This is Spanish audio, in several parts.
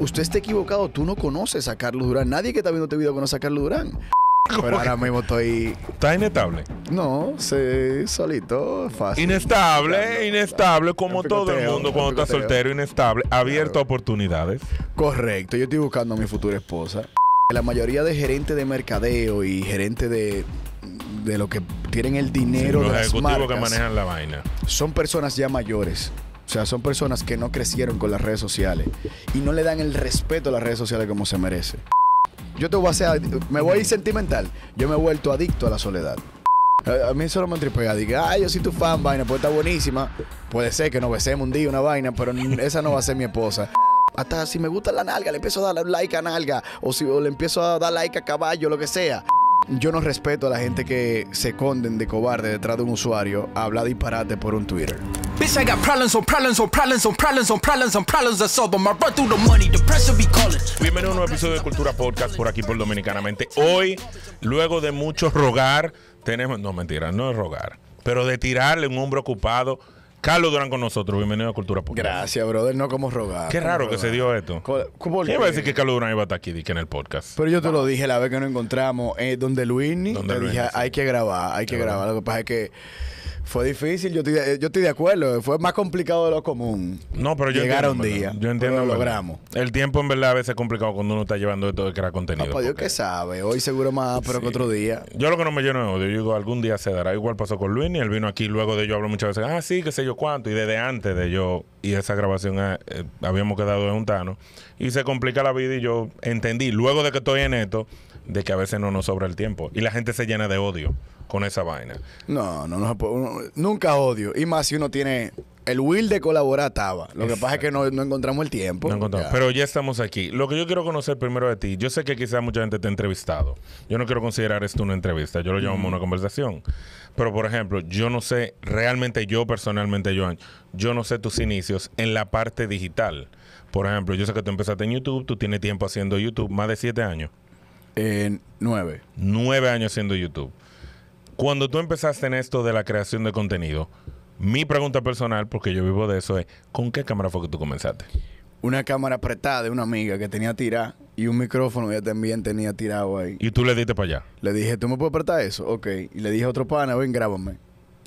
Usted está equivocado, tú no conoces a Carlos Durán. Nadie que está viendo este video conoce a Carlos Durán. Pero ahora mismo estoy. ¿Está inestable? No, sí, solito, fácil. Inestable, inestable, como todo el mundo cuando está soltero, inestable, abierto a oportunidades. Correcto, yo estoy buscando a mi futura esposa. La mayoría de gerentes de mercadeo y gerentes de, de lo que tienen el dinero los ejecutivos que manejan la vaina son personas ya mayores o sea, son personas que no crecieron con las redes sociales y no le dan el respeto a las redes sociales como se merece. Yo te voy a hacer, me voy a ir sentimental. Yo me he vuelto adicto a la soledad. A mí solo me entripea. diga, ay, yo soy tu fan, vaina, pues está buenísima. Puede ser que nos besemos un día, una vaina, pero esa no va a ser mi esposa. Hasta si me gusta la nalga, le empiezo a dar like a nalga. O si le empiezo a dar like a caballo, lo que sea. Yo no respeto a la gente que se conden de cobarde detrás de un usuario a hablar disparate por un Twitter. Bitch, a un nuevo episodio de Cultura Podcast por aquí por Dominicanamente. Hoy, luego de mucho rogar, tenemos. No, mentira, no es rogar. Pero de tirarle un hombre ocupado Carlos Durán con nosotros, bienvenido a Cultura Pública. Gracias, brother, no como rogar. Qué raro que se dio esto. ¿Quién qué? iba a decir que Carlos Durán iba a estar aquí en el podcast? Pero yo te lo dije la vez que nos encontramos, eh, donde Luis donde te dije, hay que grabar, hay que grabar. Lo que pasa es que fue difícil, yo estoy, de, yo estoy de acuerdo. Fue más complicado de lo común. No, pero yo un día. Yo entiendo. Lo logramos. El tiempo en verdad a veces es complicado cuando uno está llevando esto de crear contenido. Papá, Dios que sabe. Hoy seguro más, pero que otro día. Yo lo que no me lleno de odio, yo digo, algún día se dará. Igual pasó con Luis, y él vino aquí luego de yo hablo muchas veces, ah, sí, qué sé yo cuánto. Y desde antes de yo y esa grabación ah, eh, habíamos quedado en un tano. Y se complica la vida y yo entendí, luego de que estoy en esto, de que a veces no nos sobra el tiempo. Y la gente se llena de odio con esa vaina. No, no, nunca odio. Y más si uno tiene el will de colaborar estaba. Lo que pasa es que no, encontramos el tiempo. Pero ya estamos aquí. Lo que yo quiero conocer primero de ti, yo sé que quizás mucha gente te ha entrevistado. Yo no quiero considerar esto una entrevista, yo lo llamo mm. una conversación. Pero por ejemplo, yo no sé, realmente yo personalmente, yo no sé tus inicios en la parte digital. Por ejemplo, yo sé que tú empezaste en YouTube, tú tienes tiempo haciendo YouTube, más de siete años. Eh, nueve. Nueve años haciendo YouTube cuando tú empezaste en esto de la creación de contenido, mi pregunta personal, porque yo vivo de eso, es, ¿con qué cámara fue que tú comenzaste? Una cámara apretada de una amiga que tenía tirada y un micrófono ya también tenía tirado ahí. ¿Y tú le diste para allá? Le dije, ¿tú me puedes apretar eso? Ok. Y le dije a otro pana, ven, grábame.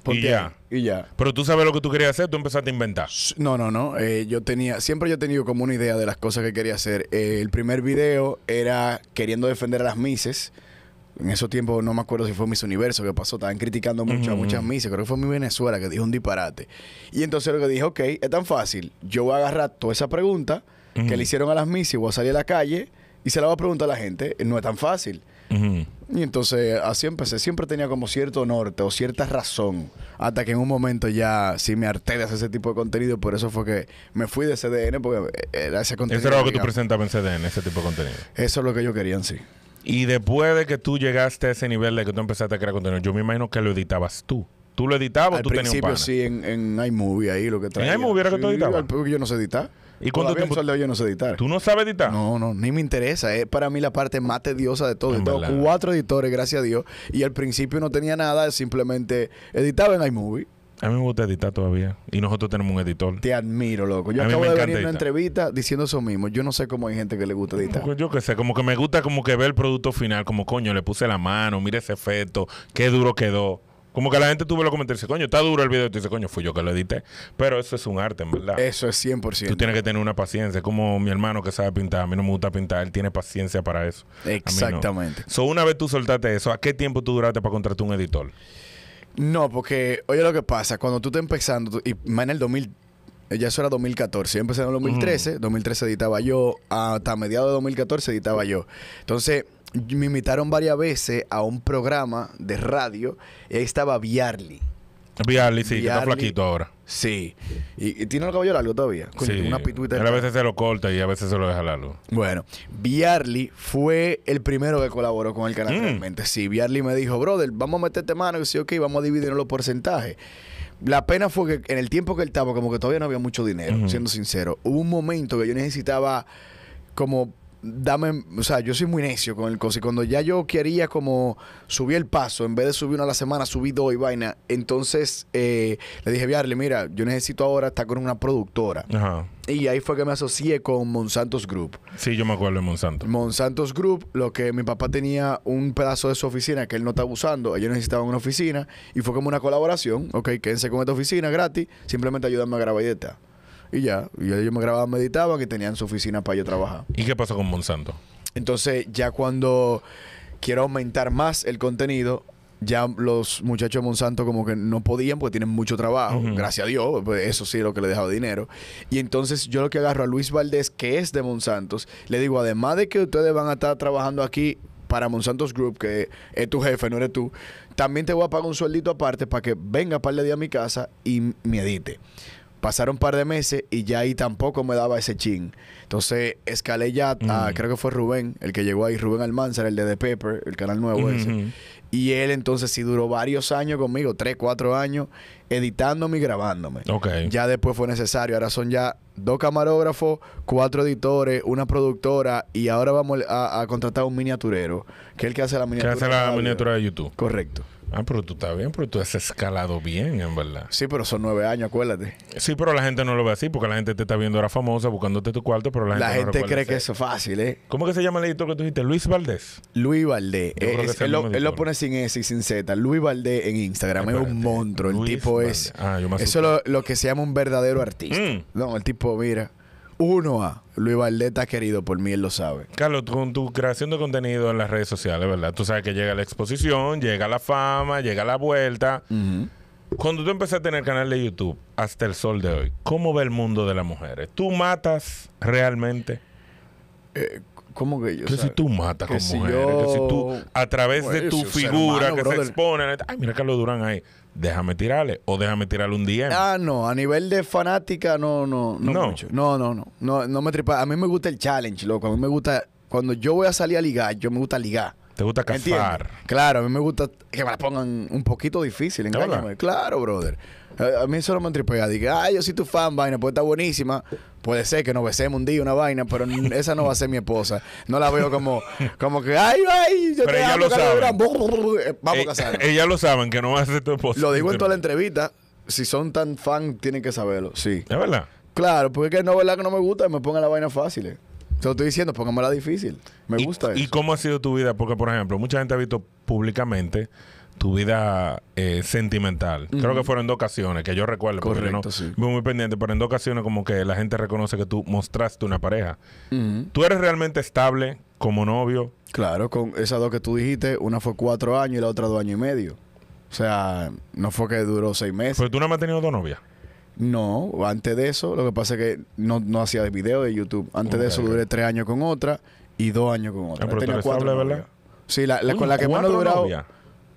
y ya. Y ya. Pero tú sabes lo que tú querías hacer, tú empezaste a inventar. No, no, no. Eh, yo tenía, siempre yo he tenido como una idea de las cosas que quería hacer. Eh, el primer video era queriendo defender a las mises en esos tiempos, no me acuerdo si fue Miss Universo que pasó, estaban criticando mucho a muchas misas. Creo que fue mi Venezuela que dijo un disparate. Y entonces lo que dije, ok, es tan fácil. Yo voy a agarrar toda esa pregunta que le hicieron a las misas y voy a salir a la calle y se la voy a preguntar a la gente. Eh, no es tan fácil. Y entonces así empecé. Siempre tenía como cierto norte o cierta razón. Hasta que en un momento ya si me harté de hacer ese tipo de contenido. Por eso fue que me fui de CDN porque eh, ese contenido. Eso era lo que tú presentabas en CDN, ese tipo de contenido. Eso es lo que yo quería sí. Y después de que tú llegaste a ese nivel de que tú empezaste a crear contenido, yo me imagino que lo editabas tú. ¿Tú lo editabas o tú tenías un Al principio sí, en, iMovie ahí lo que traía. ¿En iMovie era que tú editabas? yo no sé editar. ¿Y cuánto tiempo? yo no sé editar. ¿Tú no sabes editar? No, no, ni me interesa. Es para mí la parte más tediosa de todo. Tengo cuatro editores, gracias a Dios. Y al principio no tenía nada, simplemente editaba en iMovie. A mí me gusta editar todavía. Y nosotros tenemos un editor. Te admiro, loco. Yo acabo de venir una entrevista diciendo eso mismo. Yo no sé cómo hay gente que le gusta editar. yo qué sé, como que me gusta como que ver el producto final, como coño, le puse la mano, mire ese efecto, qué duro quedó. Como que la gente tuvo lo comentarios y dice, coño, está duro el video. Y coño, fui yo que lo edité. Pero eso es un arte, en verdad. Eso es 100%. Tú tienes que tener una paciencia. Como mi hermano que sabe pintar. A mí no me gusta pintar. Él tiene paciencia para eso. Exactamente. una vez tú soltaste eso, ¿a qué tiempo tú duraste para contratar un editor? No, porque, oye lo que pasa, cuando tú estás empezando, y más en el 2000, eh, ya eso era 2014, yo empecé en el 2013, 2013 editaba yo, hasta mediados de 2014 editaba yo. Entonces, me invitaron varias veces a un programa de radio, y ahí estaba Biarly. Viarly, sí, que está flaquito ahora. Sí. Y, tiene el cabello largo todavía. sí. una pituita. a veces se lo corta y a veces se lo deja largo. Bueno, Viarly fue el primero que colaboró con el canal mm. realmente. Sí, Viarly me dijo, brother, vamos a meterte mano. Y sí, ok, vamos a dividir los porcentajes. La pena fue que en el tiempo que él estaba, como que todavía no había mucho dinero, siendo sincero. Hubo un momento que yo necesitaba como dame, o sea, yo soy muy necio con el cosa. cuando ya yo quería como subir el paso, en vez de subir una a la semana, subí dos y vaina. Entonces eh, le dije, Viarle, mira, yo necesito ahora estar con una productora. Y ahí fue que me asocié con Monsantos Group. Sí, yo me acuerdo de Monsanto. Monsantos Group, lo que mi papá tenía un pedazo de su oficina que él no estaba usando, ellos necesitaban una oficina y fue como una colaboración, ok, quédense con esta oficina gratis, simplemente ayudarme a grabar y y ya, y ellos me grababan, meditaban que tenían su oficina para yo trabajar. ¿Y qué pasó con Monsanto? Entonces, ya cuando quiero aumentar más el contenido, ya los muchachos de Monsanto como que no podían porque tienen mucho trabajo, gracias a Dios, pues, eso sí es lo que le dejaba dinero. Y entonces yo lo que agarro a Luis Valdés, que es de Monsantos, le digo, además de que ustedes van a estar trabajando aquí para Monsantos Group, que es tu jefe, no eres tú, también te voy a pagar un sueldito aparte para que venga para el día a mi casa y me edite. Pasaron un par de meses y ya ahí tampoco me daba ese chin. Entonces escalé ya, a, mm. creo que fue Rubén, el que llegó ahí, Rubén Almanzar, el de The Paper, el canal nuevo ese. Y él entonces sí duró varios años conmigo, tres, cuatro años, editándome y grabándome. Ya después fue necesario. Ahora son ya dos camarógrafos, cuatro editores, una productora y ahora vamos a, a contratar un miniaturero, que es el que hace la miniatura. Que hace la miniatura de YouTube. Correcto. Ah, pero tú estás bien, pero tú has escalado bien, en verdad. Sí, pero son nueve años, acuérdate. Sí, pero la gente no lo ve así, porque la gente te está viendo ahora famosa, buscándote tu cuarto, pero la gente La gente, cree que es fácil, ¿eh? ¿Cómo que se llama el editor que tú dijiste? Luis Valdés. Luis Valdés. Eh, él, lo, pone sin S y sin Z. Luis Valdés en Instagram es un monstruo. el tipo es... Ah, eso es lo, que se llama un verdadero artista. Mm. No, el tipo, mira... Uno a Luis Valdeta querido por mí, él lo sabe. Carlos, con tu creación de contenido en las redes sociales, ¿verdad? Tú sabes que llega la exposición, llega la fama, llega la vuelta. Cuando tú empezaste a tener canal de YouTube hasta el sol de hoy, ¿cómo ve el mundo de las mujeres? ¿Tú matas realmente? Eh, ¿Cómo que yo? Que si tú matas con mujeres, que si tú, a través de pues, tu figura que se expone, ay, mira Carlos Durán ahí déjame tirarle o déjame tirarle un día. Ah, no, a nivel de fanática no no no no. Mucho. no no no, no, no me tripa. A mí me gusta el challenge, loco. A mí me gusta cuando yo voy a salir a ligar, yo me gusta ligar. Te gusta cazar. Claro, a mí me gusta que me la pongan un poquito difícil, engáñame. Claro, brother. Eh, a mí solo me tripea. Dije, ay, yo soy tu fan, vaina, pues está buenísima. Puede ser que nos besemos un día, una vaina, pero esa no va a ser mi esposa. No la veo como, como que, ay, ay, yo pero ella lo sabe. Eh, vamos a eh, casar. Ella lo saben que no va a ser tu esposa. Lo digo en toda la entrevista. Si son tan fan, tienen que saberlo, sí. Es verdad. Claro, porque es que no es verdad que no me gusta, me pongan la vaina fácil. Te lo estoy diciendo, la difícil. Me gusta eso. ¿Y cómo ha sido tu vida? Porque, por ejemplo, mucha gente ha visto públicamente tu vida eh, sentimental. Creo que fueron dos ocasiones que yo recuerdo. Correcto, no, sí. Muy pendiente, pero en dos ocasiones como que la gente reconoce que tú mostraste una pareja. ¿Tú eres realmente estable como novio? Claro, con esas dos que tú dijiste, una fue cuatro años y la otra dos años y medio. O sea, no fue que duró seis meses. ¿Pero tú no me has tenido dos novias? No, antes de eso, lo que pasa es que no, no hacía video de YouTube. Antes de eso duré tres años con otra y dos años con otra. Ah, ¿verdad? Sí, la, con la que más duró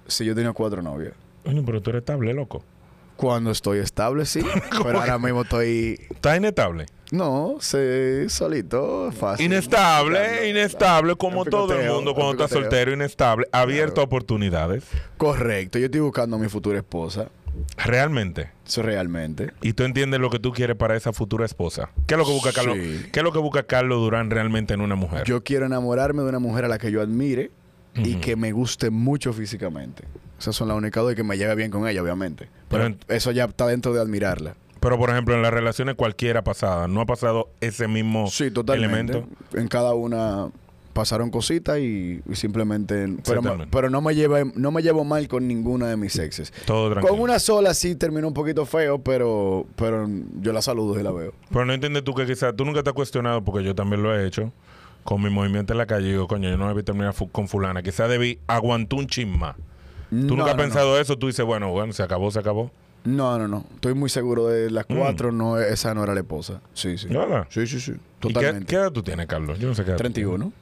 si yo tenía cuatro novias. Oye, pero tú eres estable, loco. Cuando estoy estable, sí. pero ahora mismo estoy. ¿Estás inestable? No, sí, solito, fácil. Inestable, inestable, como todo el mundo cuando estás soltero, inestable, abierto a oportunidades. Correcto, yo estoy buscando a mi futura esposa. ¿Realmente? Eso realmente. ¿Y tú entiendes lo que tú quieres para esa futura esposa? ¿Qué lo que busca ¿Qué es lo que busca Carlos Durán realmente en una mujer? Yo quiero enamorarme de una mujer a la que yo admire, y que me guste mucho físicamente. Esas son las únicas dos y que me lleve bien con ella, obviamente. Pero, eso ya está dentro de admirarla. Pero, por ejemplo, en las relaciones cualquiera pasada, ¿no ha pasado ese mismo sí, totalmente. elemento? En cada una pasaron cositas y, simplemente pero, no me no me llevo mal con ninguna de mis exes todo tranquilo. con una sola sí terminó un poquito feo pero pero yo la saludo y la veo pero no entiendes tú que quizás tú nunca te has cuestionado porque yo también lo he hecho con mi movimiento en la calle, digo, coño, yo no debí terminar con fulana. Quizás debí aguantar un chisma. ¿Tú nunca has pensado eso? Tú dices, bueno, bueno, se acabó, se acabó. No, no, no. Estoy muy seguro de las mm. cuatro, no, esa no era la esposa. Sí, sí. Sí, sí, sí. Totalmente. qué, edad tú tienes, Carlos? Yo no sé qué edad. 31.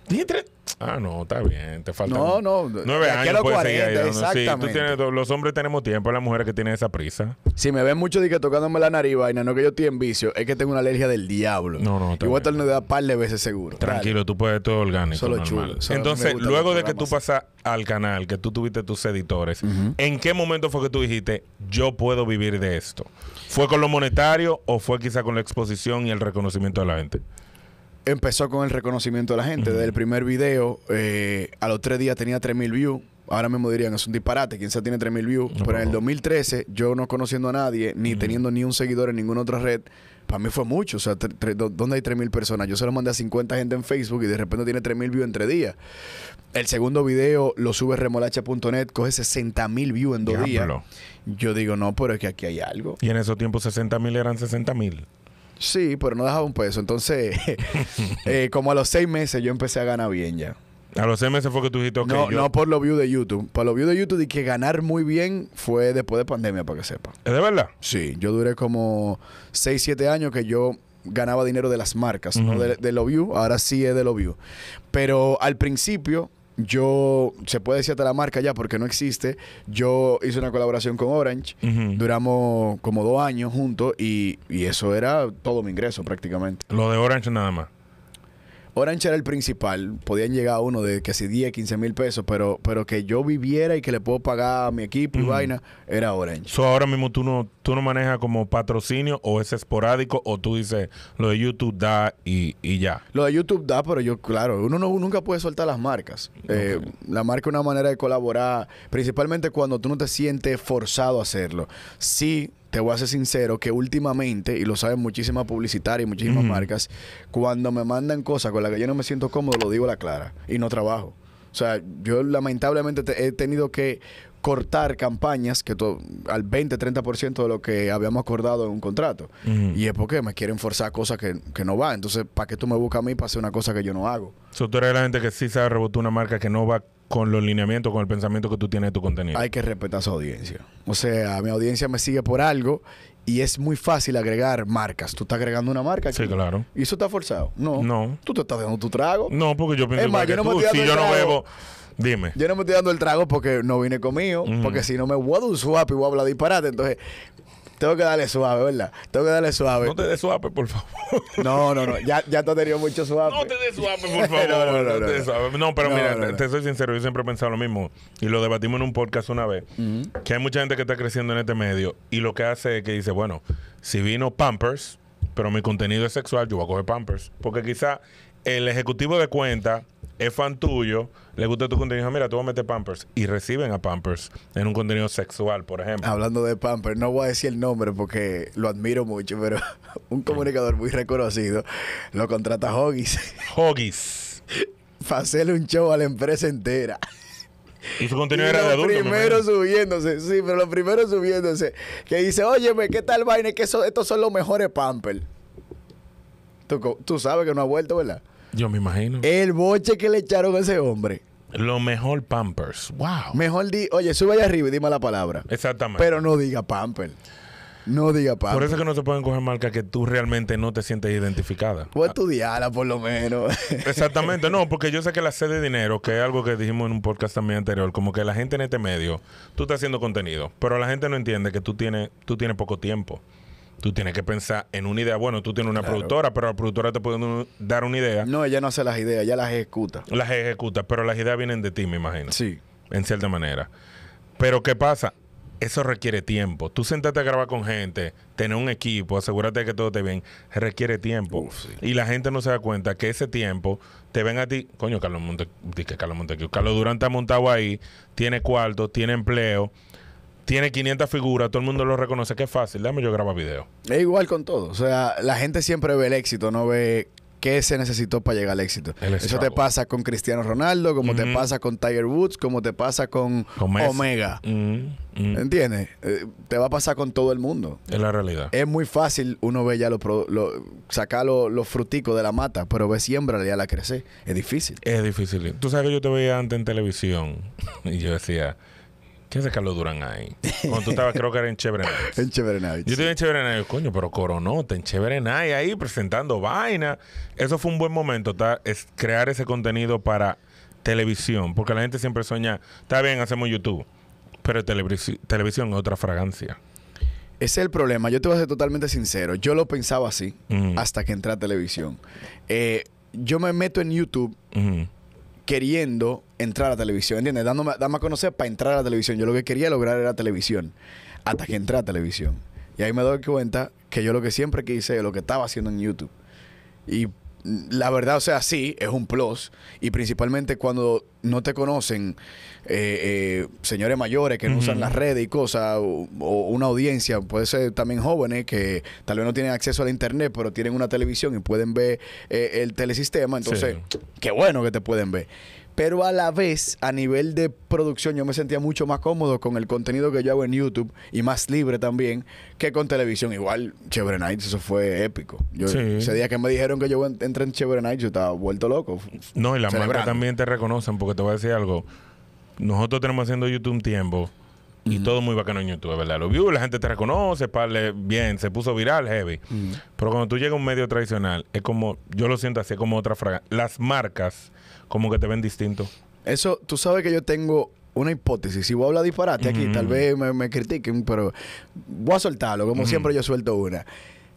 Ah, no, está bien. Te falta. no, no, nueve años. los hombres tenemos tiempo, las mujeres que tienen esa prisa. Si me ven mucho de que tocándome la nariz, vaina, no que yo esté en vicio, es que tengo una alergia del diablo. No, no, Y voy a estar un par de veces seguro. Tranquilo, tú puedes todo orgánico. Solo chulo. Entonces, luego de que tú pasas al canal, que tú tuviste tus editores, ¿en qué momento fue que tú dijiste, yo puedo vivir de esto? ¿Fue con lo monetario o fue quizá con la exposición y el reconocimiento de la gente? empezó con el reconocimiento de la gente. Desde el primer video, eh, a los tres días tenía 3.000 views. Ahora mismo dirían, es un disparate, sea tiene 3.000 views. Pero en el 2013, yo no conociendo a nadie, ni teniendo ni un seguidor en ninguna otra red, para mí fue mucho. O sea, ¿dónde hay 3.000 personas? Yo se lo mandé a 50 gente en Facebook y de repente tiene 3.000 views en tres días. El segundo video lo sube remolacha.net, coge 60.000 views en dos días. Yo digo, no, pero es que aquí hay algo. Y en esos tiempos 60.000 eran 60.000. Sí, pero no dejaba un peso. Entonces, eh, como a los seis meses yo empecé a ganar bien ya. A los seis meses fue que tú dijiste, que... No, no por lo view de YouTube. Por lo view de YouTube y que ganar muy bien fue después de pandemia, para que sepa. ¿Es de verdad? Sí, yo duré como seis, siete años que yo ganaba dinero de las marcas, no de, lo los Ahora sí es de los view. Pero al principio yo, se puede decir hasta la marca ya porque no existe, yo hice una colaboración con Orange, duramos como dos años juntos y, y, eso era todo mi ingreso prácticamente. Lo de Orange nada más. Orange era el principal. Podían llegar a uno de que si 10, 15 mil pesos, pero, pero que yo viviera y que le puedo pagar a mi equipo y vaina, era Orange. So, ahora mismo tú no, tú no manejas como patrocinio o es esporádico o tú dices lo de YouTube da y, ya. Lo de YouTube da, pero yo, claro, uno nunca puede soltar las marcas. Eh, la marca es una manera de colaborar, principalmente cuando tú no te sientes forzado a hacerlo. Sí, te voy a ser sincero que últimamente, y lo saben muchísimas publicitarias y muchísimas marcas, cuando me mandan cosas con las que yo no me siento cómodo, lo digo a la clara y no trabajo. O sea, yo lamentablemente he tenido que cortar campañas que al 20-30% de lo que habíamos acordado en un contrato. Y es porque me quieren forzar cosas que, no van. Entonces, ¿para qué tú me buscas a mí para hacer una cosa que yo no hago? So, tú eres la gente que sí sabe rebotar una marca que no va con los lineamientos, con el pensamiento que tú tienes de tu contenido. Hay que respetar a su audiencia. O sea, mi audiencia me sigue por algo y es muy fácil agregar marcas. Tú estás agregando una marca. sí, claro. Y eso está forzado. No. No. Tú te estás dando tu trago. No, porque yo pienso que yo no si yo no bebo. Dime. Yo no me estoy dando el trago porque no vine conmigo, porque si no me voy a dar un swap y voy a hablar disparate. Entonces, tengo que darle suave, ¿verdad? Tengo que darle suave. No te des suave, por favor. No, no, no. Ya, ya te has tenido mucho suave. No te des suave, por favor. no, no, no, no, pero mira, te, soy sincero. Yo siempre he pensado lo mismo. Y lo debatimos en un podcast una vez. Que hay mucha gente que está creciendo en este medio. Y lo que hace es que dice, bueno, si vino Pampers, pero mi contenido es sexual, yo voy a coger Pampers. Porque quizá el ejecutivo de cuenta es fan tuyo, le gusta tu contenido, mira, tú vas a meter Pampers. Y reciben a Pampers en un contenido sexual, por ejemplo. Hablando de Pampers, no voy a decir el nombre porque lo admiro mucho, pero un comunicador muy reconocido lo contrata Hoggies. Hoggies. Para hacerle un show a la empresa entera. Y su contenido era de adultos. primero subiéndose, sí, pero lo primero subiéndose. Que dice, óyeme, ¿qué tal vaina? Que estos son los mejores Pampers. Tú, tú sabes que no ha vuelto, ¿verdad? Yo me imagino. El boche que le echaron a ese hombre. Lo mejor Pampers. Wow. Mejor di, oye, sube allá arriba y dime la palabra. Exactamente. Pero no diga Pampers. No diga Pampers. Por eso es que no se pueden coger marcas que tú realmente no te sientes identificada. O pues estudiarla por lo menos. Exactamente, no, porque yo sé que la sede de dinero, que es algo que dijimos en un podcast también anterior, como que la gente en este medio, tú estás haciendo contenido, pero la gente no entiende que tú tienes, tú tienes poco tiempo. Tú tienes que pensar en una idea. Bueno, tú tienes una productora, pero la productora te puede dar una idea. No, ella no hace las ideas, ella las ejecuta. Las ejecuta, pero las ideas vienen de ti, me imagino. Sí. En cierta manera. Pero ¿qué pasa? Eso requiere tiempo. Tú sentarte a grabar con gente, tener un equipo, asegúrate de que todo te bien, requiere tiempo. Y la gente no se da cuenta que ese tiempo te ven a ti, coño, Carlos Monte, que Carlos que Carlos Durán está montado ahí, tiene cuarto, tiene empleo tiene 500 figuras, todo el mundo lo reconoce, que es fácil, dame yo grabar video. Es igual con todo, o sea, la gente siempre ve el éxito, no ve qué se necesitó para llegar al éxito. Eso te pasa con Cristiano Ronaldo, como te pasa con Tiger Woods, como te pasa con, Omega. Mm, mm. ¿Entiendes? Eh, te va a pasar con todo el mundo. Es la realidad. Es muy fácil uno ve ya los lo, sacar los fruticos de la mata, pero ve siembra ya la crecer. Es difícil. Es difícil. Tú sabes que yo te veía antes en televisión y yo decía ¿Qué es Carlos Durán ahí? Cuando tú estabas, creo que era en Chevrolet. en Yo estuve en Chevrolet, coño, pero Coronota, en Chevrolet ahí presentando vaina. Eso fue un buen momento, ¿está? crear ese contenido para televisión, porque la gente siempre sueña, está bien, hacemos YouTube, pero televisión es otra fragancia. Ese es el problema. Yo te voy a ser totalmente sincero. Yo lo pensaba así hasta que entré a televisión. Eh, yo me meto en YouTube queriendo entrar a la televisión, ¿entiendes? Dándome, a conocer para entrar a la televisión. Yo lo que quería lograr era televisión, hasta que entré a televisión. Y ahí me doy cuenta que yo lo que siempre quise, lo que estaba haciendo en YouTube. Y la verdad, o sea, sí, es un plus. Y principalmente cuando no te conocen eh, eh, señores mayores que no usan las redes y cosas, o, una audiencia, puede ser también jóvenes que tal vez no tienen acceso a internet, pero tienen una televisión y pueden ver eh, el telesistema. Entonces, qué bueno que te pueden ver pero a la vez, a nivel de producción, yo me sentía mucho más cómodo con el contenido que yo hago en YouTube y más libre también que con televisión. Igual, Chevrolet Nights, eso fue épico. Yo, Ese día que me dijeron que yo entré en Chevrolet Nights, yo estaba vuelto loco. No, y las marcas también te reconocen, porque te voy a decir algo. Nosotros tenemos haciendo YouTube un tiempo y todo muy bacano en YouTube, ¿verdad? lo vio la gente te reconoce, parle bien, se puso viral, heavy. Pero cuando tú llegas a un medio tradicional, es como, yo lo siento así, como otra fraga. Las marcas como que te ven distinto. Eso, tú sabes que yo tengo una hipótesis. Si voy a hablar disparate aquí, tal vez me, critiquen, pero voy a soltarlo, como siempre yo suelto una.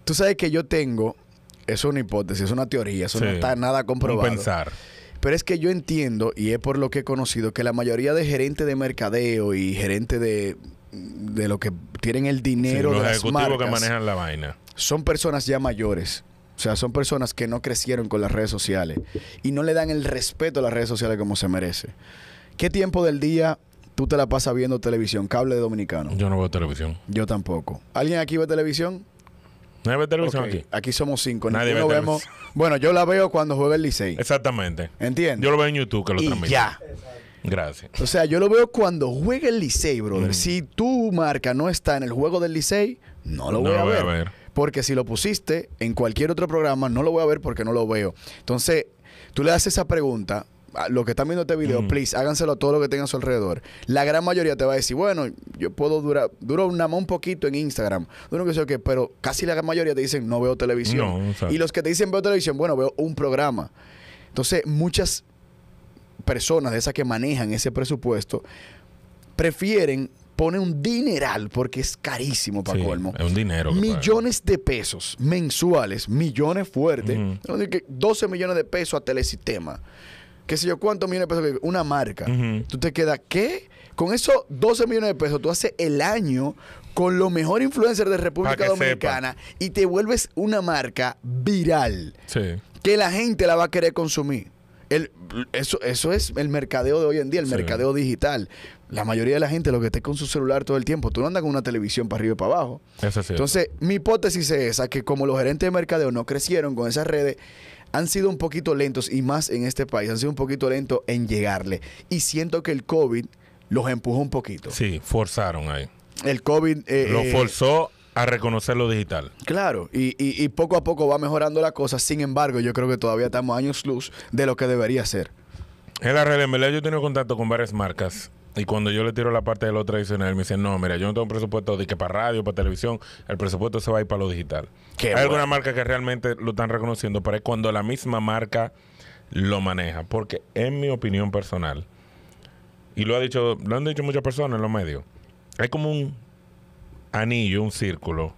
Tú sabes que yo tengo, es una hipótesis, es una teoría, eso no está nada comprobado. Pero es que yo entiendo, y es por lo que he conocido, que la mayoría de gerentes de mercadeo y gerentes de, de lo que tienen el dinero de las marcas... que manejan la vaina. Son personas ya mayores. O sea, son personas que no crecieron con las redes sociales y no le dan el respeto a las redes sociales como se merece. ¿Qué tiempo del día tú te la pasas viendo televisión, cable de dominicano? Yo no veo televisión. Yo tampoco. ¿Alguien aquí ve televisión? Nadie ve televisión aquí. Aquí somos cinco. Nadie ve vemos, Bueno, yo la veo cuando juega el Licey. Exactamente. ¿Entiendes? Yo lo veo en YouTube que lo Ya. Gracias. O sea, yo lo veo cuando juega el Licey, brother. Mm. Si tu marca no está en el juego del Licey, no lo, no lo voy, a ver porque si lo pusiste en cualquier otro programa, no lo voy a ver porque no lo veo. Entonces, tú le haces esa pregunta a los que están viendo este video, please, háganselo a todo lo que tengan a su alrededor. La gran mayoría te va a decir, bueno, yo puedo durar, duro una un poquito en Instagram, que sé qué, pero casi la gran mayoría te dicen, no veo televisión. y los que te dicen veo televisión, bueno, veo un programa. Entonces, muchas personas de esas que manejan ese presupuesto prefieren pone un dineral, porque es carísimo para colmo. Es un dinero. Millones de pesos mensuales, millones fuertes. 12 millones de pesos a Telesistema. ¿Qué sé yo cuántos millones de pesos? Una marca. Tú te quedas, ¿qué? Con esos 12 millones de pesos, tú haces el año con los mejores influencers de República Dominicana y te vuelves una marca viral. Que la gente la va a querer consumir eso, eso es el mercadeo de hoy en día, el mercadeo digital. La mayoría de la gente lo que esté con su celular todo el tiempo, tú no andas con una televisión para arriba y para abajo. Eso es Entonces, mi hipótesis es esa, que como los gerentes de mercadeo no crecieron con esas redes, han sido un poquito lentos y más en este país, han sido un poquito lentos en llegarle. Y siento que el COVID los empujó un poquito. Sí, forzaron ahí. El COVID... Eh, lo eh, forzó a reconocer lo digital. Claro, y, poco a poco va mejorando la cosa. Sin embargo, yo creo que todavía estamos años luz de lo que debería ser. en la realidad. yo he tenido contacto con varias marcas. Y cuando yo le tiro la parte de lo tradicional, me dicen, no, mira, yo no tengo un presupuesto de que para radio, para televisión, el presupuesto se va a ir para lo digital. Hay alguna marca que realmente lo están reconociendo, pero es cuando la misma marca lo maneja. Porque en mi opinión personal, y lo ha dicho, lo han dicho muchas personas en los medios, es como un anillo, un círculo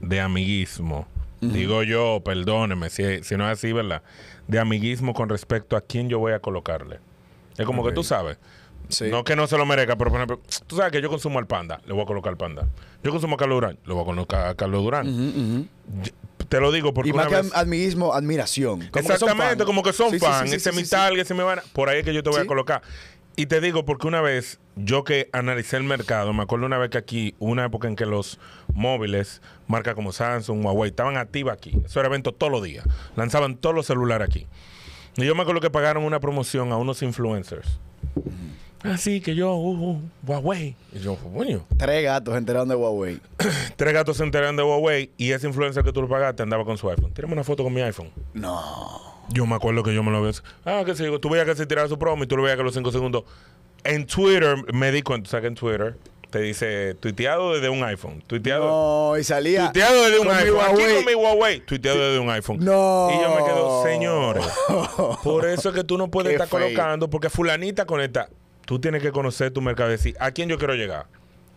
de amiguismo. Digo yo, perdóneme si, si, no es así, ¿verdad? De amiguismo con respecto a quién yo voy a colocarle. Es como que tú sabes. No que no se lo merezca, pero por ejemplo, tú sabes que yo consumo al panda, le voy a colocar al panda. Yo consumo a Carlos Durán, le voy a colocar a Carlos Durán. Te lo digo porque. Y más que amiguismo, admiración. Exactamente, como que son fans. ese me mi tal, ese me van. Por ahí es que yo te voy a colocar. Y te digo, porque una vez yo que analicé el mercado, me acuerdo una vez que aquí, una época en que los móviles, marcas como Samsung, Huawei, estaban activas aquí. Eso era evento todos los días. Lanzaban todos los celulares aquí. Y yo me acuerdo que pagaron una promoción a unos influencers. Así ah, que yo, uh, uh, Huawei. Y yo, bueno. Tres gatos se enteraron de Huawei. Tres gatos se enteraron de Huawei y ese influencer que tú lo pagaste andaba con su iPhone. Tírame una foto con mi iPhone. No. Yo me acuerdo que yo me lo ves. Ah, que sí. Tú veías que se tiraba su promo y tú lo veías que los cinco segundos. En Twitter me di cuenta, o sea, en Twitter te dice tuiteado desde un iPhone. Tuiteado. No, y salía. Tuiteado desde un iPhone. Aquí con mi Huawei. Tuiteado desde un iPhone. No. Y yo me quedo, señores. por eso es que tú no puedes estar colocando, porque Fulanita con esta... Tú tienes que conocer tu mercado y decir, ¿a quién yo quiero llegar?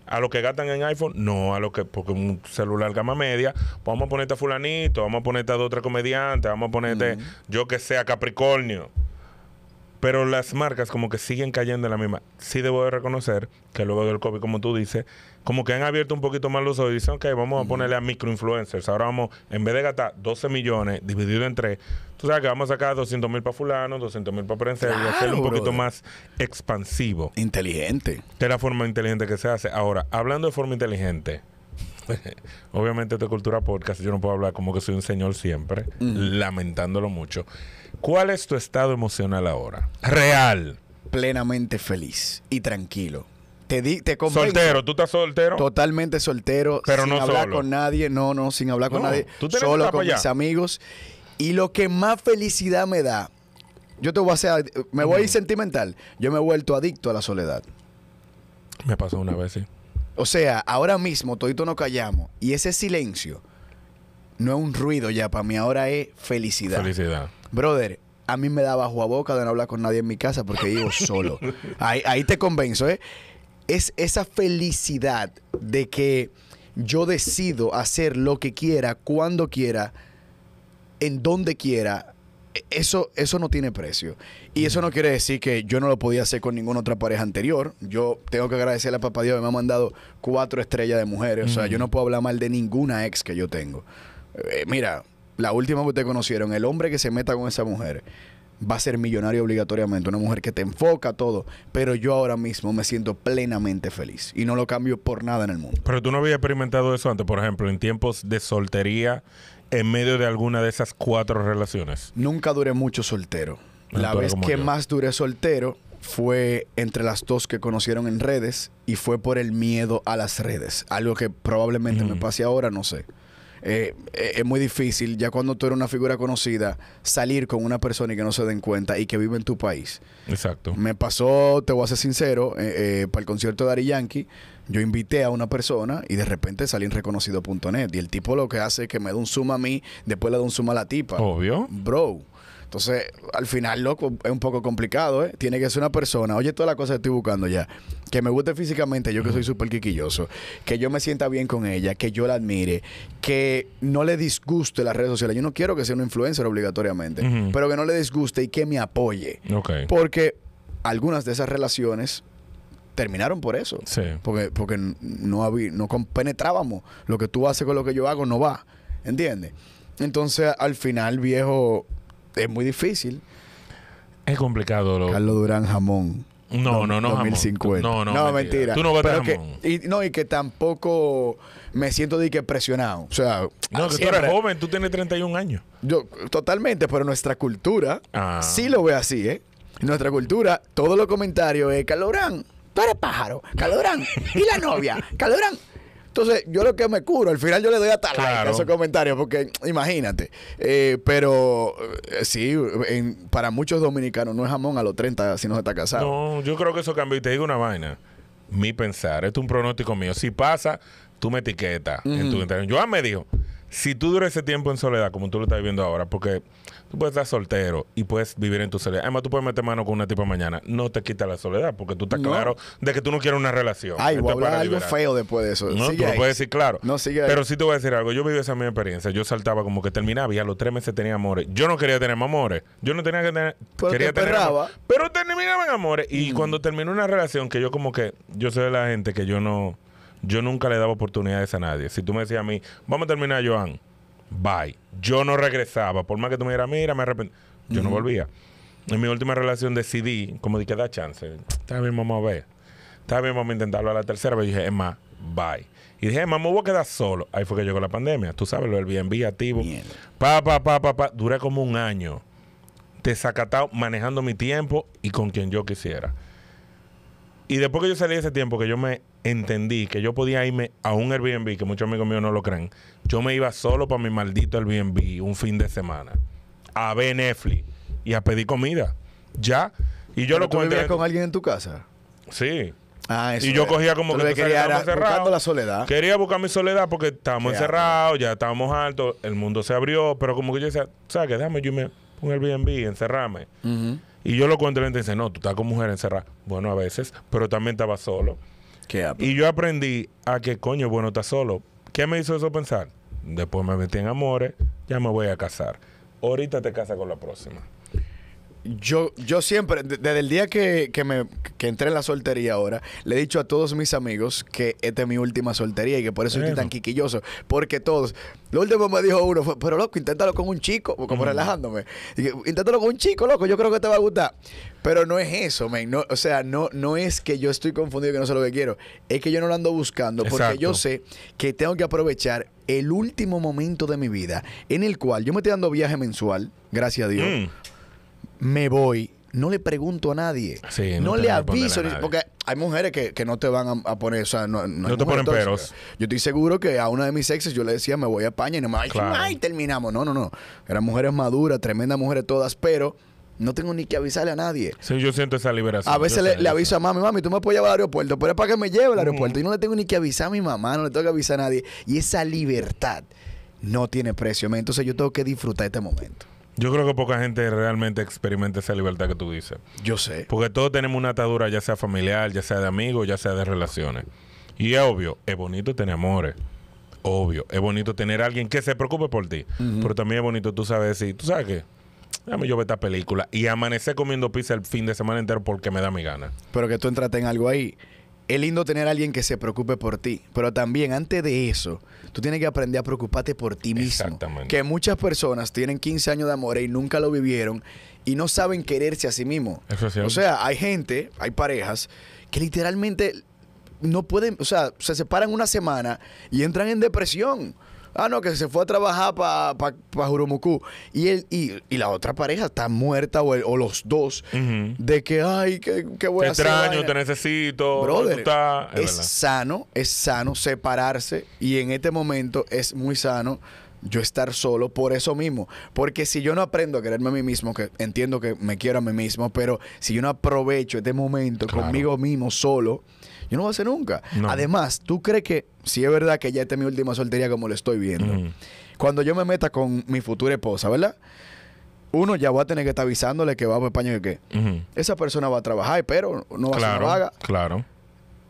a lo que gastan en iPhone, no a lo que, porque un celular gama media, vamos a ponerte a fulanito, vamos a ponerte a otra comediante, vamos a ponerte, yo que sea Capricornio, pero las marcas como que siguen cayendo en la misma. Sí debo de reconocer que luego del COVID, como tú dices, como que han abierto un poquito más los ojos y dicen, ok, vamos a ponerle a microinfluencers. Ahora vamos, en vez de gastar 12 millones dividido en tres, tú sabes que vamos a sacar 200 mil para fulano, 200 mil para prensa y hacerlo un poquito más expansivo. Inteligente. De la forma inteligente que se hace. Ahora, hablando de forma inteligente, obviamente de cultura podcast, yo no puedo hablar como que soy un señor siempre, lamentándolo mucho. ¿Cuál es tu estado emocional ahora? Real. Plenamente feliz y tranquilo. Te, di, te Soltero, ¿tú estás soltero? Totalmente soltero, pero sin no hablar con nadie, no, no, sin hablar con nadie, solo con mis amigos. Y lo que más felicidad me da, yo te voy a hacer, me voy a ir mm. sentimental, yo me he vuelto adicto a la soledad. Me pasó una vez, sí. O sea, ahora mismo todito nos callamos y ese silencio no es un ruido ya para mí, ahora es felicidad. Felicidad. Brother, a mí me da bajo a boca de no hablar con nadie en mi casa porque vivo solo. ahí, te convenzo, ¿eh? Es esa felicidad de que yo decido hacer lo que quiera, cuando quiera, en donde quiera, e, eso, eso no tiene precio. Y eso no quiere decir que yo no lo podía hacer con ninguna otra pareja anterior. Yo tengo que agradecerle a papá Dios me ha mandado cuatro estrellas de mujeres. O sea, mm. yo no puedo hablar mal de ninguna ex que yo tengo. Eh, mira, la última que ustedes conocieron, el hombre que se meta con esa mujer va a ser millonario obligatoriamente, una mujer que te enfoca todo, pero yo ahora mismo me siento plenamente feliz y no lo cambio por nada en el mundo. Pero tú no habías experimentado eso antes, por ejemplo, en tiempos de soltería, en medio de alguna de esas cuatro relaciones. Nunca duré mucho soltero. la vez que más duré soltero fue entre las dos que conocieron en redes y fue por el miedo a las redes, algo que probablemente me pase ahora, no sé. Eh, eh, es muy difícil, ya cuando tú eres una figura conocida, salir con una persona y que no se den cuenta y que vive en tu país. Exacto. Me pasó, te voy a ser sincero, eh, para el concierto de Ari Yankee, yo invité a una persona y de repente salí en reconocido.net y el tipo lo que hace es que me da un zoom a mí, después le da un zoom a la tipa. Obvio. Bro entonces, al final, loco, es un poco complicado, ¿eh? Tiene que ser una persona, oye, toda la cosa que estoy buscando ya, que me guste físicamente, yo que soy súper quiquilloso, que yo me sienta bien con ella, que yo la admire, que no le disguste las redes sociales. Yo no quiero que sea un influencer obligatoriamente, pero que no le disguste y que me apoye. Porque algunas de esas relaciones terminaron por eso. Sí. Porque, porque no, había, no compenetrábamos. Lo que tú haces con lo que yo hago no va. ¿Entiendes? Entonces, al final, viejo, es muy difícil. Es complicado, lo... Carlos Durán Jamón. No, no, no. No, no, no, mentira. Tú no jamón. Que, y, no, y que tampoco me siento de que presionado. O sea, no, que tú eres joven, tú tienes 31 años. Yo, totalmente, pero nuestra cultura ah. sí lo ve así, ¿eh? Nuestra cultura, todos los comentarios es Durán tú eres pájaro, Carlos Durán y la novia, Carlos Durán entonces, yo lo que me curo, al final yo le doy hasta like a esos comentarios, porque imagínate. Eh, pero eh, sí, para muchos dominicanos no es jamón a los 30 si no se está casado. No, yo creo que eso cambió. Y te digo una vaina. Mi pensar, esto es un pronóstico mío. Si pasa, tú me etiquetas en tu internet. Joan me dijo, si tú duras ese tiempo en soledad, como tú lo estás viviendo ahora, porque Tú puedes estar soltero y puedes vivir en tu soledad. Además, tú puedes meter mano con una tipa mañana. No te quita la soledad porque tú estás claro de que tú no quieres una relación. Ay, voy a hablar algo feo después de eso. No, tú lo puedes decir claro. No, sigue Pero sí te voy a decir algo. Yo viví esa misma experiencia. Yo saltaba como que terminaba y a los tres meses tenía amores. Yo no quería tener más amores. Yo no tenía que tener. Pero quería tener amores. Pero terminaban amores. Y mm. cuando terminó una relación, que yo como que. Yo soy de la gente que yo no. Yo nunca le daba oportunidades a nadie. Si tú me decías a mí, vamos a terminar, Joan Bye. Yo no regresaba. Por más que tú me dijeras, mira, me arrepentí. Yo no volvía. En mi última relación decidí, como dije que da chance. Está bien, vamos a ver. Está bien, vamos a intentarlo a la tercera vez. dije, es más, bye. Y dije, Emma, me voy a quedar solo. Ahí fue que llegó la pandemia. Tú sabes, lo del BNB activo. Pa, pa, pa, pa, pa. Duré como un año desacatado, manejando mi tiempo y con quien yo quisiera. Y después que yo salí ese tiempo, que yo me entendí que yo podía irme a un Airbnb, que muchos amigos míos no lo creen, yo me iba solo para mi maldito Airbnb un fin de semana a ver Netflix y a pedir comida. Ya. Y yo Pero lo tú vivías con alguien en tu casa? Sí. Ah, eso y yo cogía como que quería buscando la soledad. Quería buscar mi soledad porque estábamos encerrados, ya estábamos altos, el mundo se abrió, pero como que yo decía, ¿sabes que Déjame yo me un Airbnb, encerrame. Y yo lo cuento y dice, no, tú estás con mujer encerrada. Bueno, a veces, pero también estaba solo. ¿Qué y yo aprendí a que, coño, bueno, estás solo. ¿Qué me hizo eso pensar? Después me metí en amores, ya me voy a casar. Ahorita te casas con la próxima. Yo, yo siempre, desde el día que, me, entré en la soltería ahora, le he dicho a todos mis amigos que esta es mi última soltería y que por eso estoy tan quiquilloso. Porque todos, lo último me dijo uno pero loco, inténtalo con un chico, como relajándome. inténtalo con un chico, loco, yo creo que te va a gustar. Pero no es eso, man. No, o sea, no, no es que yo estoy confundido y que no sé lo que quiero. Es que yo no lo ando buscando porque yo sé que tengo que aprovechar el último momento de mi vida en el cual yo me estoy dando viaje mensual, gracias a Dios. Mm me voy, no le pregunto a nadie. no, le aviso. porque hay mujeres que, que, no te van a, poner. O no, te ponen peros. Yo estoy seguro que a una de mis exes yo le decía, me voy a España y no me ay, terminamos. No, no, no. Eran mujeres maduras, tremendas mujeres todas, pero. No tengo ni que avisarle a nadie. Sí, yo siento esa liberación. A veces le, aviso a mami, mami, tú me puedes llevar al aeropuerto, pero es para que me lleve al aeropuerto. Y no le tengo ni que avisar a mi mamá, no le tengo que avisar a nadie. Y esa libertad no tiene precio. Entonces yo tengo que disfrutar este momento. Yo creo que poca gente realmente experimenta esa libertad que tú dices. Yo sé. Porque todos tenemos una atadura, ya sea familiar, ya sea de amigos, ya sea de relaciones. Y es obvio, es bonito tener amores. Obvio, es bonito tener a alguien que se preocupe por ti. Pero también es bonito tú sabes decir, ¿tú sabes qué? Déjame yo ver esta película y amanecer comiendo pizza el fin de semana entero porque me da mi gana. Pero que tú entraste en algo ahí es lindo tener a alguien que se preocupe por ti, pero también antes de eso, tú tienes que aprender a preocuparte por ti mismo. Exactamente. Que muchas personas tienen 15 años de amor y nunca lo vivieron y no saben quererse a sí mismos. O sea, hay gente, hay parejas que literalmente no pueden, o sea, se separan una semana y entran en depresión. Ah, no, que se fue a trabajar para pa, pa Y, él, y, y, la otra pareja está muerta, o, o los dos, de que, ay, qué, qué voy te extraño, te necesito. Brother, es, sano, es sano separarse. Y en este momento es muy sano yo estar solo por eso mismo. Porque si yo no aprendo a quererme a mí mismo, que entiendo que me quiero a mí mismo, pero si yo no aprovecho este momento conmigo mismo solo, yo no voy a hacer nunca. Además, ¿tú crees que, si es verdad que ya esta es mi última soltería como lo estoy viendo, cuando yo me meta con mi futura esposa, ¿verdad? uno ya va a tener que estar avisándole que va a España y que esa persona va a trabajar, pero no va a ser vaga. Claro.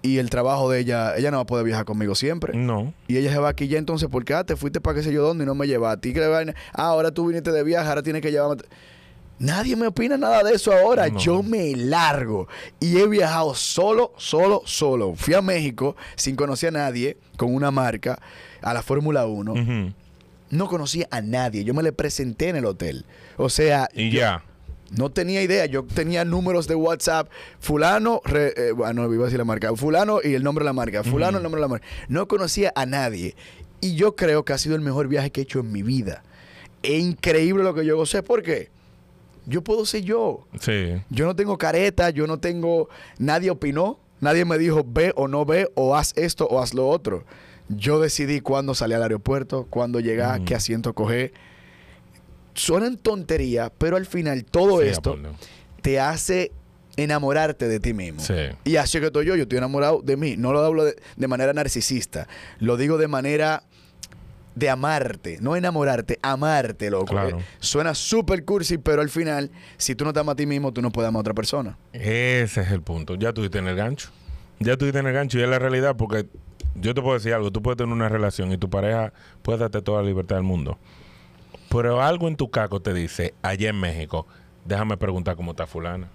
Y el trabajo de ella, ella no va a poder viajar conmigo siempre. No. Y ella se va aquí ya entonces porque ah, te fuiste para qué sé yo dónde y no me llevaste. Ah, ahora tú viniste de viaje, ahora tienes que llevarme. Nadie me opina nada de eso ahora. Yo me largo. Y he viajado solo, solo, solo. Fui a México sin conocer a nadie, con una marca, a la Fórmula 1. No conocía a nadie. Yo me le presenté en el hotel. O sea. ya. No tenía idea. Yo tenía números de WhatsApp. Fulano, bueno, eh, ah, iba a decir la marca. Fulano y el nombre de la marca. Fulano, el nombre de la marca. No conocía a nadie. Y yo creo que ha sido el mejor viaje que he hecho en mi vida. Es increíble lo que yo gocé. ¿Por qué? yo puedo ser yo. Sí. Yo no tengo careta, yo no tengo. Nadie opinó, nadie me dijo ve o no ve, o haz esto o haz lo otro. Yo decidí cuándo salí al aeropuerto, cuándo llegar, qué asiento coger. Suenan tonterías, pero al final todo esto te hace enamorarte de ti mismo. Sí. Y así que estoy yo, yo estoy enamorado de mí. No lo hablo de manera narcisista, lo digo de manera de amarte, no enamorarte, amarte, loco. Eh, suena súper cursi, pero al final, si tú no te amas a ti mismo, tú no puedes amar a otra persona. Ese es el punto. Ya tuviste en el gancho. Ya tuviste en el gancho y es la realidad porque yo te puedo decir algo. Tú puedes tener una relación y tu pareja puede darte toda la libertad del mundo. Pero algo en tu caco te dice, allá en México, déjame preguntar cómo está fulana.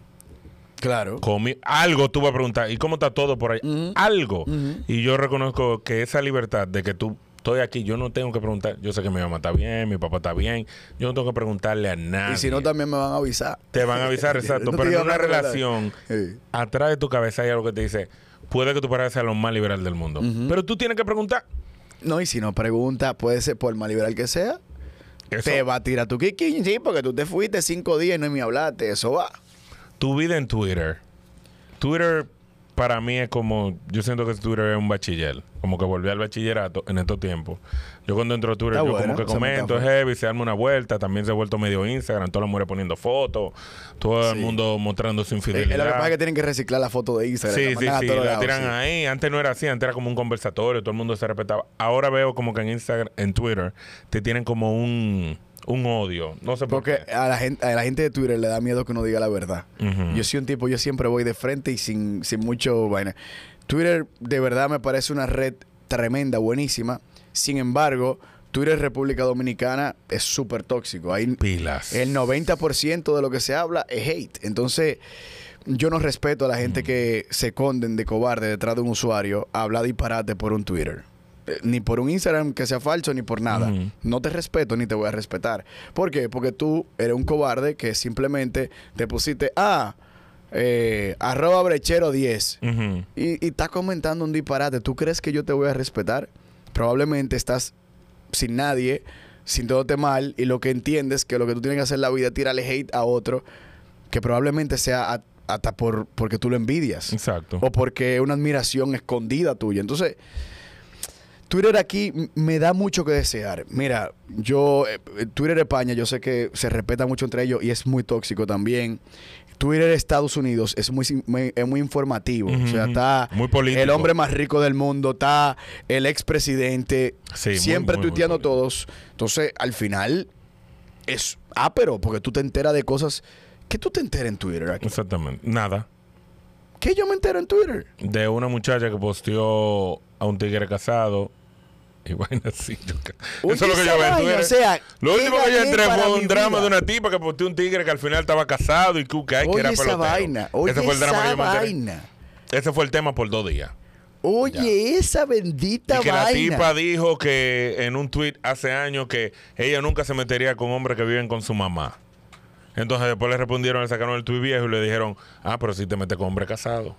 Claro. algo tú vas a preguntar, ¿y cómo está todo por ahí? Algo. Y yo reconozco que esa libertad de que tú estoy aquí, yo no tengo que preguntar, yo sé que mi mamá está bien, mi papá está bien, yo no tengo que preguntarle a nadie. Y si no, también me van a avisar. Te van a avisar, exacto, pero en una relación, atrás de tu cabeza hay algo que te dice, puede que tu pareja sea lo más liberal del mundo, pero tú tienes que preguntar. No, y si no pregunta, puede ser por más liberal que sea, te va a tirar tu kiki, sí, porque tú te fuiste cinco días y no me hablaste, eso va. Tu vida en Twitter. Twitter para mí es como, yo siento que Twitter es un bachiller, como que volví al bachillerato en estos tiempos. Yo cuando entro a Twitter, yo como que comento, es heavy, se arma una vuelta, también se ha vuelto medio Instagram, Todo el mundo poniendo fotos, todo el mundo mostrando su infidelidad. Eh, lo que pasa es que tienen que reciclar la foto de Instagram. Sí, sí, sí, la tiran ahí, antes no era así, antes era como un conversatorio, todo el mundo se respetaba. Ahora veo como que en Instagram, en Twitter, te tienen como un un odio. No sé por Porque qué. A, la gente, a la gente de Twitter le da miedo que uno diga la verdad. Yo soy un tipo, yo siempre voy de frente y sin, mucho Twitter de verdad me parece una red tremenda, buenísima. Sin embargo, Twitter República Dominicana es súper tóxico. Hay Pilas. El 90% de lo que se habla es hate. Entonces, yo no respeto a la gente mm. que se conden de cobarde detrás de un usuario a hablar disparate por un Twitter. Eh, ni por un Instagram que sea falso, ni por nada. No te respeto, ni te voy a respetar. ¿Por qué? Porque tú eres un cobarde que simplemente te pusiste, ah, eh, arroba brechero 10, y, estás comentando un disparate. ¿Tú crees que yo te voy a respetar? Probablemente estás sin nadie, sin todo te mal, y lo que entiendes que lo que tú tienes que hacer en la vida es tirarle hate a otro, que probablemente sea hasta por, porque tú lo envidias. Exacto. O porque es una admiración escondida tuya. Entonces Twitter aquí me da mucho que desear. Mira, yo, eh, Twitter España, yo sé que se respeta mucho entre ellos y es muy tóxico también. Twitter Estados Unidos es muy, informativo. O sea, está el hombre más rico del mundo, está el expresidente, siempre tuiteando todos. Entonces, al final, es ah, pero porque tú te enteras de cosas que tú te enteras en Twitter. Aquí? Exactamente, nada. ¿Qué yo me entero en Twitter? De una muchacha que posteó a un tigre casado Y vaina así. Eso es lo que yo veo. O sea, lo último que yo entré fue un drama de una tipa que posteó un tigre que al final estaba casado y que, que era Vaina. Oye Ese fue el drama vaina. Ese fue el tema por dos días. Oye, esa bendita vaina que La tipa dijo que en un tweet hace años que ella nunca se metería con hombres que viven con su mamá. Entonces después le respondieron, le sacaron el tweet viejo y le dijeron, ah, pero si te metes con hombre casado.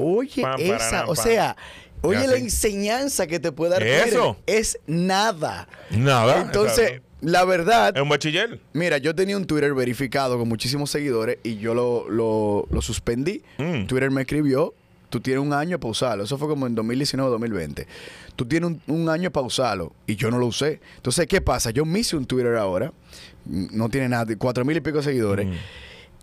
Oye, esa, o sea, Oye, la enseñanza que te puede dar Eso. es nada. Nada. Entonces, la verdad. Es un bachiller. Mira, yo tenía un Twitter verificado con muchísimos seguidores y yo lo, suspendí. Mm. Twitter me escribió. Tú tienes un año para usarlo. Eso fue como en 2019 2020. Tú tienes un, año para usarlo y yo no lo usé. Entonces, ¿qué pasa? Yo me hice un Twitter ahora. No tiene nada, cuatro mil y pico seguidores. Mm.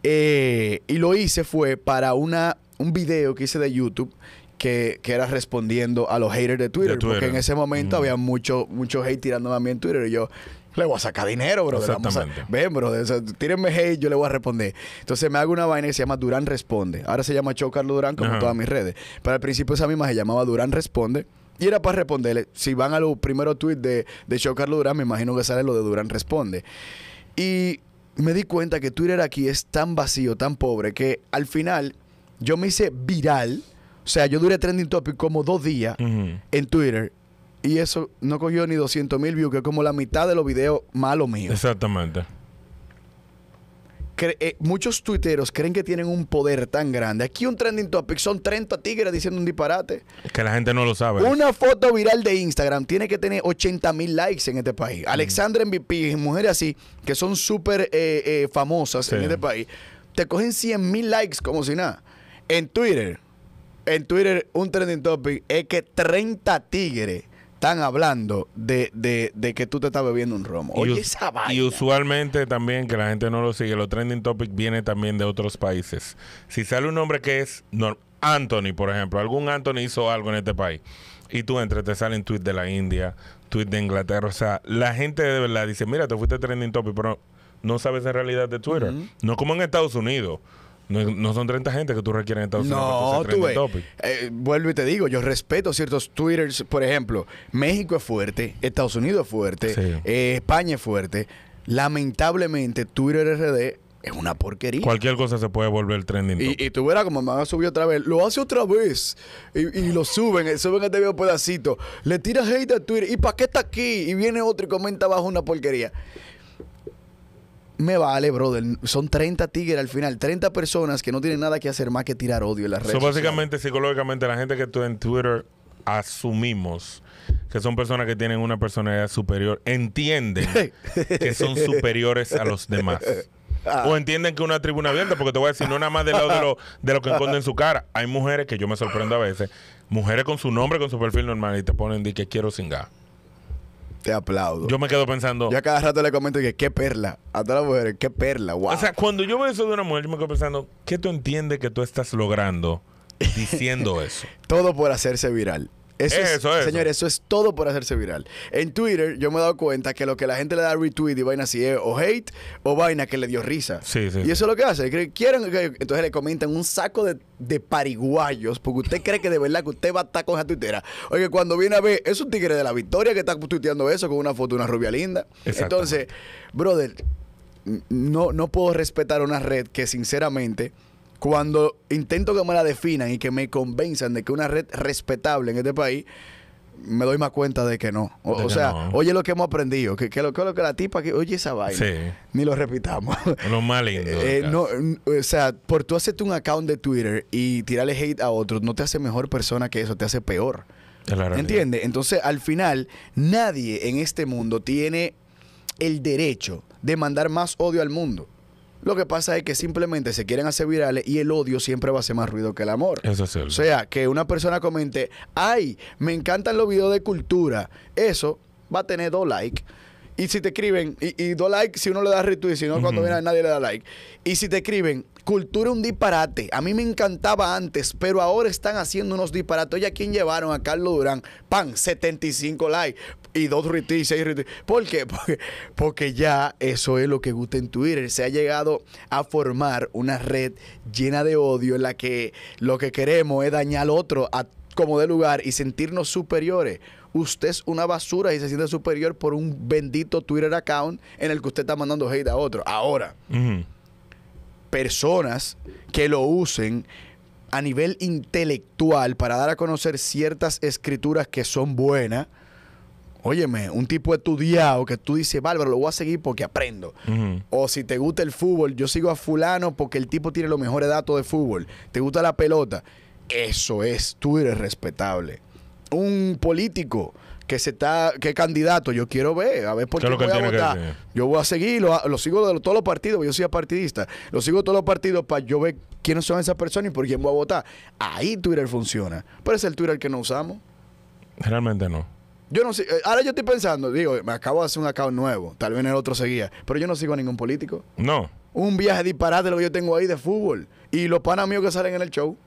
Eh, y lo hice fue para una, un video que hice de YouTube que, era respondiendo a los haters de Twitter, porque en ese momento había mucho, mucho hate tirándome a mí en Twitter y yo le voy a sacar dinero, bro. Vamos ven, bro. tírenme hate, yo le voy a responder. Entonces me hago una vaina que se llama Durán Responde. Ahora se llama Show Carlos Durán, como todas mis redes. Pero al principio esa misma se llamaba Durán Responde. Y era para responderle. Si van a los primeros tweets de, de Show Carlos Durán, me imagino que sale lo de Durán Responde. Y me di cuenta que Twitter aquí es tan vacío, tan pobre, que al final yo me hice viral o sea, yo duré trending topic como dos días en Twitter y eso no cogió ni 200 mil views, que es como la mitad de los videos malos míos. Exactamente. Eh, muchos tuiteros creen que tienen un poder tan grande. Aquí un trending topic son 30 tigres diciendo un disparate. Que la gente no lo sabe. Una foto viral de Instagram tiene que tener 80 mil likes en este país. Mm. Alexandra MVP, mujeres así, que son súper eh, eh, famosas en este país, te cogen 100 mil likes como si nada. En Twitter, en Twitter un trending topic es que 30 tigres están hablando de, de, que tú te estás bebiendo un romo. Oye, y, esa vaina. Y usualmente también, que la gente no lo sigue, los trending topics vienen también de otros países. Si sale un nombre que es Anthony, por ejemplo, algún Anthony hizo algo en este país, y tú entras, te salen tweets de la India, tweets de Inglaterra. O sea, la gente de verdad dice, mira, te fuiste trending topic, pero no sabes en realidad de Twitter. No como en Estados Unidos no, son 30 gente que tú requieres en Estados Unidos. No, tú eh, vuelvo y te digo, yo respeto ciertos twitters. Por ejemplo, México es fuerte, Estados Unidos es fuerte, eh, España es fuerte. Lamentablemente, Twitter RD es una porquería. Cualquier cosa se puede volver trending. Y, y tú verás como me van a subir otra vez. Lo hace otra vez. Y, lo suben. Eh, suben este video pedacito. Le tiras hate a Twitter. ¿Y para qué está aquí? Y viene otro y comenta abajo una porquería me vale, brother. Son 30 tigres al final, 30 personas que no tienen nada que hacer más que tirar odio en las redes. básicamente, psicológicamente, la gente que tú en Twitter asumimos que son personas que tienen una personalidad superior, entienden que son superiores a los demás. O entienden que una tribuna abierta, porque te voy a decir, no nada más del lado de lo, de lo que esconden en su cara. Hay mujeres que yo me sorprendo a veces, mujeres con su nombre, con su perfil normal, y te ponen de que quiero singar te aplaudo. Yo me quedo pensando. Yo cada rato le comento que qué perla. A todas las mujeres, qué perla, O sea, cuando yo veo eso de una mujer, yo me quedo pensando, ¿qué tú entiendes que tú estás logrando diciendo eso? Todo por hacerse viral. Eso es, eso, eso es todo por hacerse viral. En Twitter yo me he dado cuenta que lo que la gente le da retweet y vaina así es o hate o vaina que le dio risa. y eso es lo que hace. quieren entonces le comentan un saco de, de, pariguayos porque usted cree que de verdad que usted va a estar con esa tuitera. Oye, cuando viene a ver, es un tigre de la victoria que está tuiteando eso con una foto de una rubia linda. Entonces, brother, no, no puedo respetar una red que sinceramente cuando intento que me la definan y que me convenzan de que una red respetable en este país, me doy más cuenta de que no. O, sea, oye lo que hemos aprendido, que, lo, que la tipa que, oye esa vaina, sí. ni lo repitamos. Lo más lindo. Eh, o sea, por tú hacerte un account de Twitter y tirarle hate a otros, no te hace mejor persona que eso, te hace peor. ¿Entiendes? Entonces, al final, nadie en este mundo tiene el derecho de mandar más odio al mundo. Lo que pasa es que simplemente se quieren hacer virales y el odio siempre va a hacer más ruido que el amor. Eso es cierto. O sea, que una persona comente, ay, me encantan los videos de cultura. Eso va a tener dos likes. Y si te escriben, y, dos do like si uno le da retweet, si no, cuando viene nadie le da like. Y si te escriben, cultura un disparate. A mí me encantaba antes, pero ahora están haciendo unos disparates. Oye, quién llevaron? A Carlos Durán. Pan, 75 likes. Y dos retweets, seis retweets. ¿Por qué? Porque, porque ya eso es lo que gusta en Twitter. Se ha llegado a formar una red llena de odio en la que lo que queremos es dañar al otro a como de lugar y sentirnos superiores usted es una basura y se siente superior por un bendito Twitter account en el que usted está mandando hate a otro. Ahora, personas que lo usen a nivel intelectual para dar a conocer ciertas escrituras que son buenas. Óyeme, un tipo estudiado que tú dices, Bárbaro, lo voy a seguir porque aprendo. O si te gusta el fútbol, yo sigo a fulano porque el tipo tiene los mejores datos de fútbol. ¿Te gusta la pelota? Eso es Twitter respetable un político que se está, qué candidato yo quiero ver, a ver por qué, voy a votar. Yo voy a seguir, lo, sigo de todos los partidos, yo soy partidista, lo sigo de todos los partidos para yo ver quiénes son esas personas y por quién voy a votar. Ahí Twitter funciona. Pero es el Twitter que no usamos. Realmente no. Yo no sé, eh, ahora yo estoy pensando, digo, me acabo de hacer un account nuevo, tal vez el otro seguía, pero yo no sigo a ningún político. No. Un viaje disparate lo que yo tengo ahí de fútbol y los panas míos que salen en el show.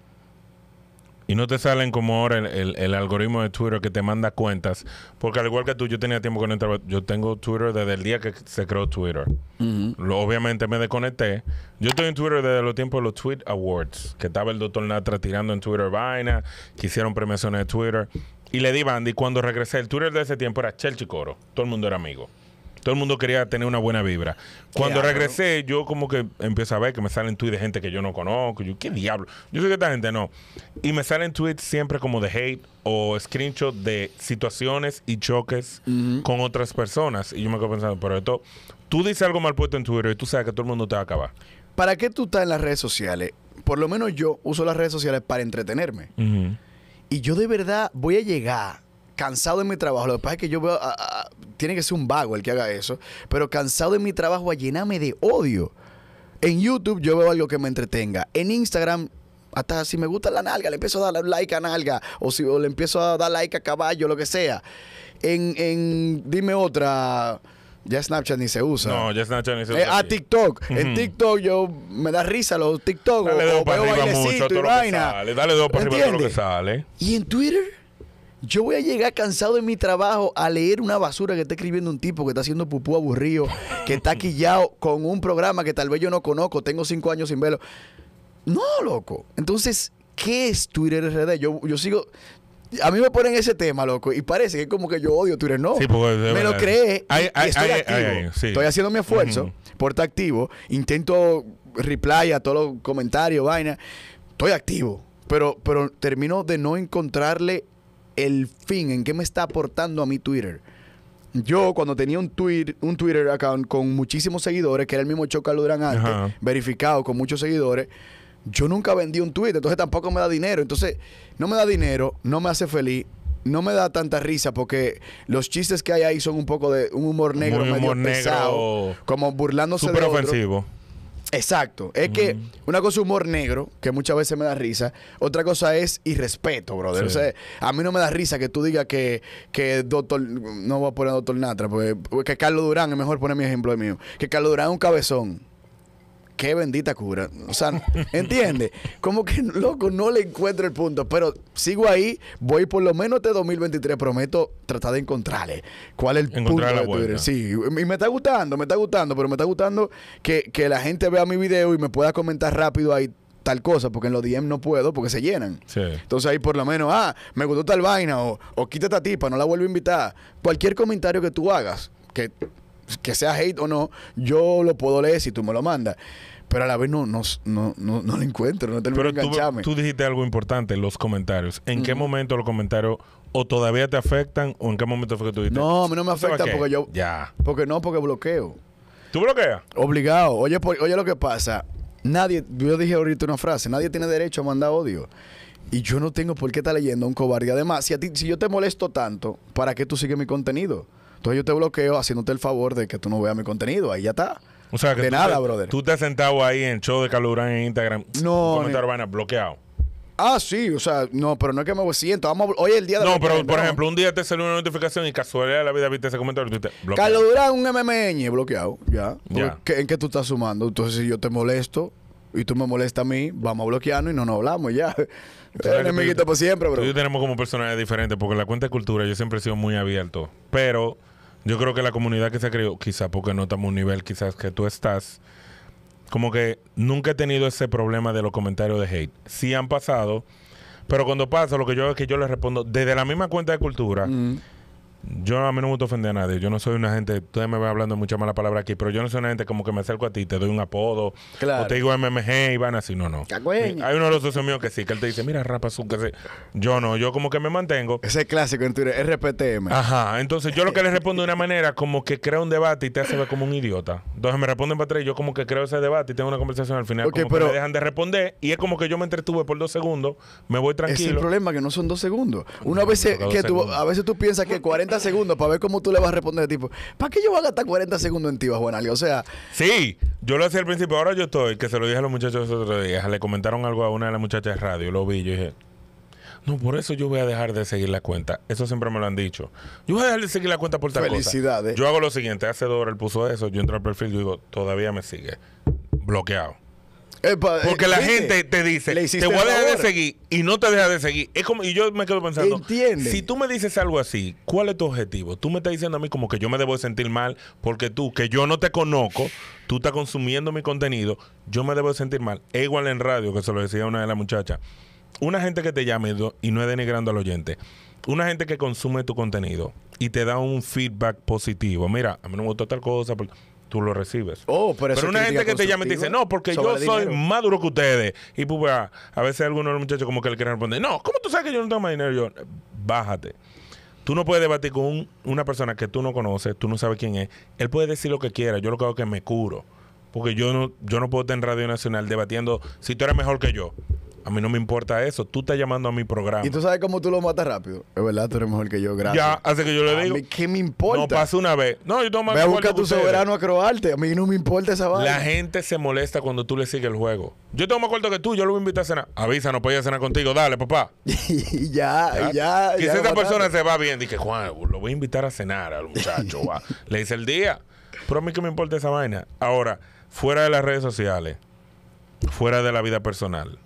Y no te salen como ahora el, algoritmo de Twitter que te manda cuentas. Porque al igual que tú, yo tenía tiempo con entrar. Yo tengo Twitter desde el día que se creó Twitter. obviamente me desconecté. Yo estoy en Twitter desde los tiempos de los Tweet Awards. Que estaba el doctor Natra tirando en Twitter vaina. Que hicieron premiaciones de Twitter. Y le di bandi cuando regresé, el Twitter de ese tiempo era Chelsea Coro. Todo el mundo era amigo. Todo el mundo quería tener una buena vibra. Cuando regresé, yo como que empiezo a ver que me salen tweets de gente que yo no conozco. Yo, ¿qué diablo? Yo sé que esta gente no. Y me salen tweets siempre como de hate o screenshot de situaciones y choques con otras personas. Y yo me quedo pensando, pero esto, tú dices algo mal puesto en Twitter y tú sabes que todo el mundo te va a acabar. ¿Para qué tú estás en las redes sociales? Por lo menos yo uso las redes sociales para entretenerme. Y yo de verdad voy a llegar cansado de mi trabajo. Lo que pasa es que yo veo, ah, ah, tiene que ser un vago el que haga eso, pero cansado de mi trabajo a llenarme de odio. En YouTube yo veo algo que me entretenga. En Instagram hasta si me gusta la nalga, le empiezo a dar like a nalga, o si le empiezo a dar like a caballo, lo que sea. En, dime otra, ya Snapchat ni se usa. No, ya Snapchat ni se usa. Eh, a ah, TikTok. En TikTok yo me da risa los TikTok. Dale dos para arriba todo Lo que sale. dos lo que sale. Y en Twitter yo voy a llegar cansado en mi trabajo a leer una basura que está escribiendo un tipo que está haciendo pupú aburrido, que está quillado con un programa que tal vez yo no conozco, tengo cinco años sin verlo. No, loco. Entonces, ¿qué es Twitter RD? Yo, yo sigo. A mí me ponen ese tema, loco, y parece que es como que yo odio Twitter. No, me lo cree. estoy, haciendo mi esfuerzo por estar activo. Intento reply a todos los comentarios, vaina. Estoy activo, pero, pero termino de no encontrarle el fin, en qué me está aportando a mi Twitter. Yo cuando tenía un, tweet, un Twitter account con muchísimos seguidores, que era el mismo Chocalo Durán antes, verificado con muchos seguidores, yo nunca vendí un Twitter... entonces tampoco me da dinero. Entonces, no me da dinero, no me hace feliz, no me da tanta risa porque los chistes que hay ahí son un poco de un humor negro, medio pesado, como burlándose de ofensivo. Exacto. Es que una cosa es humor negro, que muchas veces me da risa. Otra cosa es irrespeto, brother. O sea, a mí no me da risa que tú digas que, que doctor. No voy a poner doctor Natra, Que Carlos Durán, es mejor poner mi ejemplo de mío. Que Carlos Durán es un cabezón qué bendita cura. O sea, ¿entiendes? Como que, loco, no le encuentro el punto. Pero sigo ahí, voy por lo menos este 2023, prometo tratar de encontrarle cuál es el punto de Sí, y me está gustando, me está gustando, pero me está gustando que, la gente vea mi video y me pueda comentar rápido ahí tal cosa, porque en los DM no puedo, porque se llenan. Sí. Entonces ahí por lo menos, ah, me gustó tal vaina, o, o quita esta tipa, no la vuelvo a invitar. Cualquier comentario que tú hagas, que que sea hate o no, yo lo puedo leer si tú me lo mandas. Pero a la vez no, no, no, no, no lo encuentro, no termino Pero Tú, dijiste algo importante, los comentarios. ¿En qué momento los comentarios o todavía te afectan o en qué momento fue que tú dijiste? No, a mí no me afecta porque yo... Ya. Porque no, porque bloqueo. ¿Tú bloqueas? Obligado. Oye, oye lo que pasa. Nadie, yo dije ahorita una frase, nadie tiene derecho a mandar odio. Y yo no tengo por qué estar leyendo un cobarde. Además, si, a ti, si yo te molesto tanto, ¿para qué tú sigues mi contenido? Entonces yo te bloqueo haciéndote el favor de que tú no veas mi contenido. Ahí ya está. de nada, brother. Tú te has sentado ahí en show de Calurán en Instagram. No. Comentario bloqueado. Ah, sí, o sea, no, pero no es que me siento. Vamos, hoy es el día de. No, pero por ejemplo, un día te salió una notificación y casualidad de la vida viste ese comentario y un MMN, bloqueado, ya. ya. ¿En qué tú estás sumando? Entonces, si yo te molesto y tú me molestas a mí, vamos a bloquearnos y no nos hablamos ya. amiguito por siempre, bro. Yo tenemos como personalidades diferentes porque en la cuenta de cultura yo siempre he sido muy abierto, pero yo creo que la comunidad que se creó, quizás porque no estamos a un nivel quizás que tú estás, como que nunca he tenido ese problema de los comentarios de hate. Sí han pasado, pero cuando pasa, lo que yo es que yo les respondo desde la misma cuenta de cultura. Mm yo a mí no me gusta ofender a nadie. Yo no soy una gente, ustedes me van hablando mucha mala palabra aquí, pero yo no soy una gente como que me acerco a ti, te doy un apodo, claro. o te digo MMG y van así. No, no. Hay uno de los socios míos que sí, que él te dice, mira, rapa su Yo no, yo como que me mantengo. Ese clásico en Twitter, RPTM. Ajá, entonces yo lo que le respondo de una manera como que creo un debate y te hace ver como un idiota. Entonces me responden para tres, y yo como que creo ese debate y tengo una conversación al final como pero que me dejan de responder y es como que yo me entretuve por dos segundos, me voy tranquilo. Es el problema que no son dos segundos. Una vez que tú, a veces tú piensas que 40 segundos para ver cómo tú le vas a responder, tipo, ¿para qué yo voy a gastar 40 segundos en ti, Ali? O sea. Sí, yo lo hacía al principio, ahora yo estoy, que se lo dije a los muchachos el otro día le comentaron algo a una de las muchachas de radio, lo vi, yo dije, no, por eso yo voy a dejar de seguir la cuenta. Eso siempre me lo han dicho. Yo voy a dejar de seguir la cuenta por tal Felicidades. Yo hago lo siguiente, hace dos horas él puso eso, yo entro al perfil y digo, todavía me sigue. Bloqueado. Eh, porque la gente te dice, te voy a dejar de seguir y no te deja de seguir. Es como, y yo me quedo pensando, si tú me dices algo así, ¿cuál es tu objetivo? Tú me estás diciendo a mí como que yo me debo de sentir mal porque tú, que yo no te conozco, tú estás consumiendo mi contenido, yo me debo de sentir mal. igual en radio, que se lo decía una de las muchachas. Una gente que te llame y no es denigrando al oyente. Una gente que consume tu contenido y te da un feedback positivo. Mira, a mí no me gustó tal cosa tú lo recibes. Oh, pero, una gente que te llama y te dice, no, porque yo soy más duro que ustedes. Y pues, a, veces algunos de los muchachos como que le quieren responder, no, ¿cómo tú sabes que yo no tengo más dinero? bájate. Tú no puedes debatir con una persona que tú no conoces, tú no sabes quién es. Él puede decir lo que quiera, yo lo que hago es que me curo. Porque yo no, yo no puedo estar en Radio Nacional debatiendo si tú eres mejor que yo. A mí no me importa eso. Tú estás llamando a mi programa. Y tú sabes cómo tú lo matas rápido. Es verdad, tú eres mejor que yo, gracias. Ya, hace que yo le digo. ¿Qué me importa? No pasa una vez. No, yo tomo Ve a buscar tu soberano a croarte. A mí no me importa esa vaina. La gente se molesta cuando tú le sigues el juego. Yo tengo más cuarto que tú, yo lo voy a invitar a cenar. Avísanos, no ir a cenar contigo. Dale, papá. y ya, ya. ya que si esta persona se va bien, dije, Juan, lo voy a invitar a cenar al muchacho. Le hice el día. Pero a mí que me importa esa vaina. Ahora, fuera de las redes sociales, fuera de la vida personal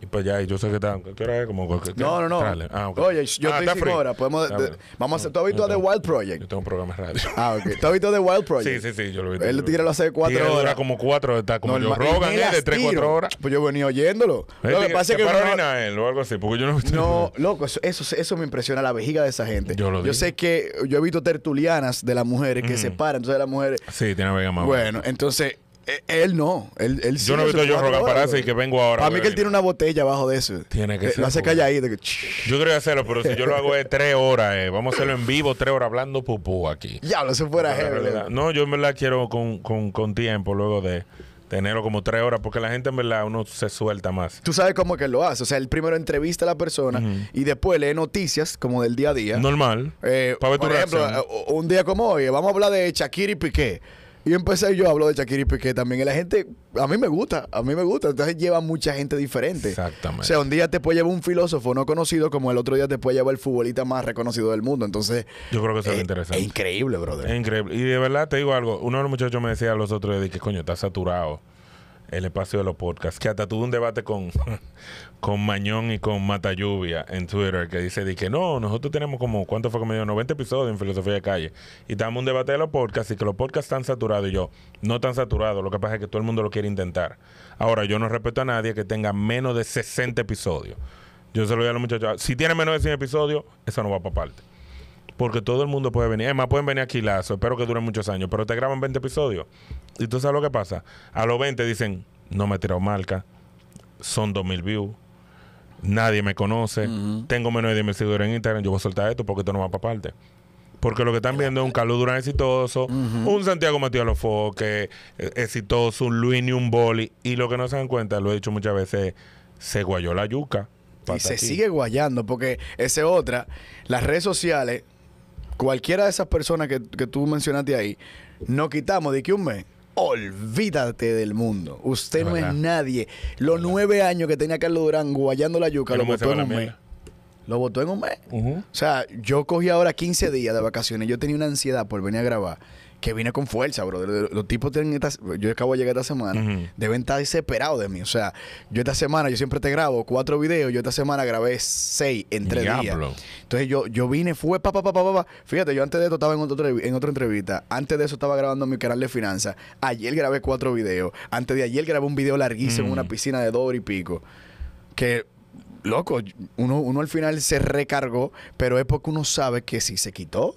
y pues ya, yo sé que está... ¿Qué hora es? Como, no, no, no. Ah, Oye, yo ah, estoy ahora. Podemos, ah, vamos a hacer. ¿Tú has visto The Wild Project? Yo tengo un programa de radio. Ah, ok. ¿Tú has visto The Wild Project? Sí, sí, sí. Yo lo vi. Él tira lo hace cuatro horas. Era como cuatro. Está como yo. Rogan, ¿eh? de tres, cuatro horas. Pues yo venía oyéndolo. Lo que, pasa es que. él o algo así, porque yo no No, loco, eso, eso, eso, me impresiona la vejiga de esa gente. Yo lo digo. Yo sé que yo he visto tertulianas de las mujeres que se mm. paran. Entonces las mujeres. Sí, tiene vejiga más. Bueno, entonces eh, él no. Él, él sí yo no he visto yo rogar para y que vengo ahora. Para mí que él tiene una botella abajo de eso. Tiene que eh, ser. Lo hace ahí Yo creo hacerlo, pero si yo lo hago es tres horas. Eh. Vamos a hacerlo en vivo, tres horas hablando pupú aquí. Ya, no se fuera No, yo en verdad quiero con, con, tiempo luego de tenerlo como tres horas, porque la gente en verdad uno se suelta más. Tú sabes cómo que lo hace. O sea, el primero entrevista a la persona y después lee noticias como del día a día. Normal. para ver por ejemplo, un día como hoy, vamos a hablar de Shakira y Piqué. Y empecé yo hablo de Shakira y Piqué también. la gente, a mí me gusta, a mí me gusta. Entonces lleva mucha gente diferente. Exactamente. O sea, un día te puede llevar un filósofo no conocido, como el otro día te puede llevar el futbolista más reconocido del mundo. Entonces. Yo creo que eso es, eh, interesante. increíble, brother. increíble. Y de verdad te digo algo. Uno de los muchachos me decía A los otros días que, coño, está saturado el espacio de los podcasts. Que hasta tuve un debate con, con Mañón y con mata lluvia en Twitter que dice que no, nosotros tenemos como, ¿cuánto fue que me dio? 90 episodios en Filosofía de Calle. Y estamos un debate de los podcasts y que los podcasts están saturados y yo, no tan saturados. Lo que pasa es que todo el mundo lo quiere intentar. Ahora, yo no respeto a nadie que tenga menos de 60 episodios. Yo se lo digo a los muchachos, si tiene menos de 100 episodios, eso no va para parte. Porque todo el mundo puede venir. más pueden venir aquí lazo. Espero que dure muchos años. Pero te graban 20 episodios. Y tú sabes lo que pasa. A los 20 dicen, no me he tirado marca. Son 2000 views. Nadie me conoce. Tengo menos de 10 seguidores en Instagram. Yo voy a soltar esto porque esto no va para parte. Porque lo que están viendo es un Carlos Durán exitoso, un Santiago un Santiago Matías Lofoque eh, exitoso, un Luis ni un Boli. Y lo que no se dan cuenta, lo he dicho muchas veces, se guayó la yuca. Y se sigue guayando, porque esa es otra. Las redes sociales cualquiera de esas personas que, que tú mencionaste ahí, no quitamos de que un mes olvídate del mundo. Usted no, es nadie. Los nueve años que tenía Carlos Durán guayando la yuca, lo votó en un mes. Lo votó en un mes. O sea, yo cogí ahora 15 días de vacaciones. Yo tenía una ansiedad por venir a grabar que vine con fuerza, bro. Los tipos tienen estas, yo acabo de llegar esta semana, deben estar desesperados de mí. O sea, yo esta semana, yo siempre te grabo cuatro videos, yo esta semana grabé seis en días. Entonces yo, yo vine, fue pa, pa, pa, pa, pa. Fíjate, yo antes de esto estaba en, en otra entrevista, antes de eso estaba grabando mi canal de finanzas, ayer grabé cuatro videos, antes de ayer grabé un video larguísimo en una piscina de dos y pico, que loco, uno, uno al final se recargó, pero es porque uno sabe que si se quitó,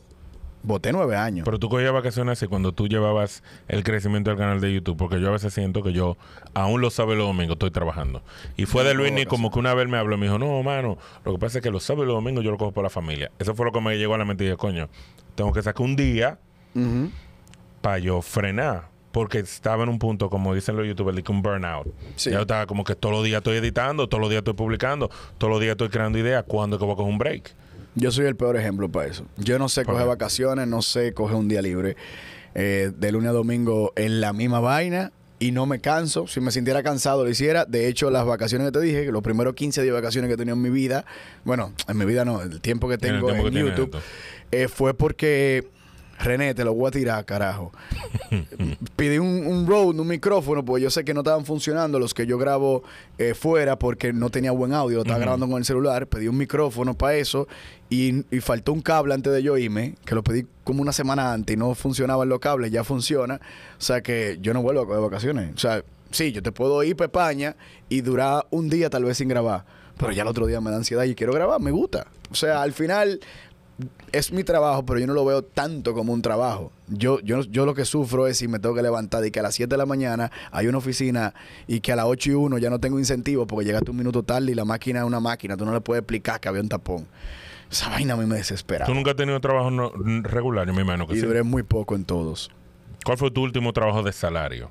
voté nueve años. Pero tú cogías vacaciones y cuando tú llevabas el crecimiento del canal de YouTube, porque yo a veces siento que yo, aún lo sabe los domingos, estoy trabajando. Y fue de Luis ni como que una vez me habló, y me dijo, no, mano, lo que pasa es que lo sábados y los domingos yo lo cojo por la familia. Eso fue lo que me llegó a la mente y dije, coño, tengo que sacar un día para yo frenar. Porque estaba en un punto, como dicen los youtubers, de un burnout. Yo estaba como que todos los días estoy editando, todos los días estoy publicando, todos los días estoy creando ideas. ¿Cuándo es que voy a coger un break? Yo soy el peor ejemplo para eso. Yo no sé coger vacaciones, no sé coger un día libre. Eh, de lunes a domingo en la misma vaina y no me canso. Si me sintiera cansado, lo hiciera. De hecho, las vacaciones que te dije, los primeros 15 días de vacaciones que he tenido en mi vida, bueno, en mi vida no, el tiempo que tengo en, YouTube, eh, fue porque René, te lo voy a tirar, carajo. Pidí un, road, un micrófono, porque yo sé que no estaban funcionando los que yo grabo eh, fuera porque no tenía buen audio, lo estaba grabando con el celular. Pedí un micrófono para eso y, faltó un cable antes de yo irme, que lo pedí como una semana antes y no funcionaban los cables, ya funciona. O sea que yo no vuelvo de vacaciones. O sea, sí, yo te puedo ir para España y durar un día tal vez sin grabar pero ya el otro día me da ansiedad y quiero grabar, me gusta. O sea, al final es mi trabajo, pero yo no lo veo tanto como un trabajo. Yo, yo, yo lo que sufro es si me tengo que levantar y que a las 7 de la mañana hay una oficina y que a las 8 y 1 ya no tengo incentivo porque llegaste un minuto tarde y la máquina es una máquina. Tú no le puedes explicar que había un tapón. Esa vaina a mí me desespera. Tú nunca has tenido trabajo regular, en mi mano? que y duré muy poco en todos. ¿Cuál fue tu último trabajo de salario?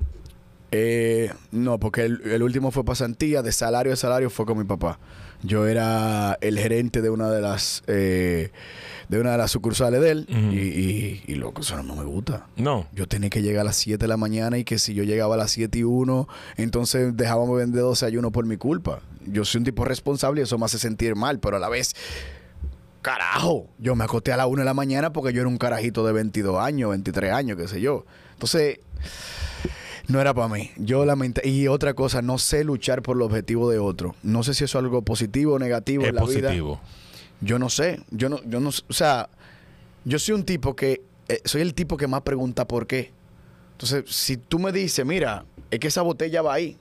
Eh, no, porque el, el último fue pasantía, de salario a salario fue con mi papá. Yo era el gerente de una de las eh, de una de las sucursales de él y, y, loco, eso no me gusta. No. Yo tenía que llegar a las 7 de la mañana y que si yo llegaba a las 7 y 1, entonces dejábamos vender 12 ayunos por mi culpa. Yo soy un tipo responsable y eso me hace sentir mal, pero a la vez carajo, yo me acosté a las 1 de la mañana porque yo era un carajito de 22 años, 23 años, qué sé yo. Entonces, no era para mí. Yo lamenté. Y otra cosa, no sé luchar por el objetivo de otro. No sé si eso es algo positivo o negativo es positivo. Yo no sé. Yo no, yo no, o sea, yo soy un tipo que, eh, soy el tipo que más pregunta por qué. Entonces, si tú me dices, mira, es que esa botella va ahí.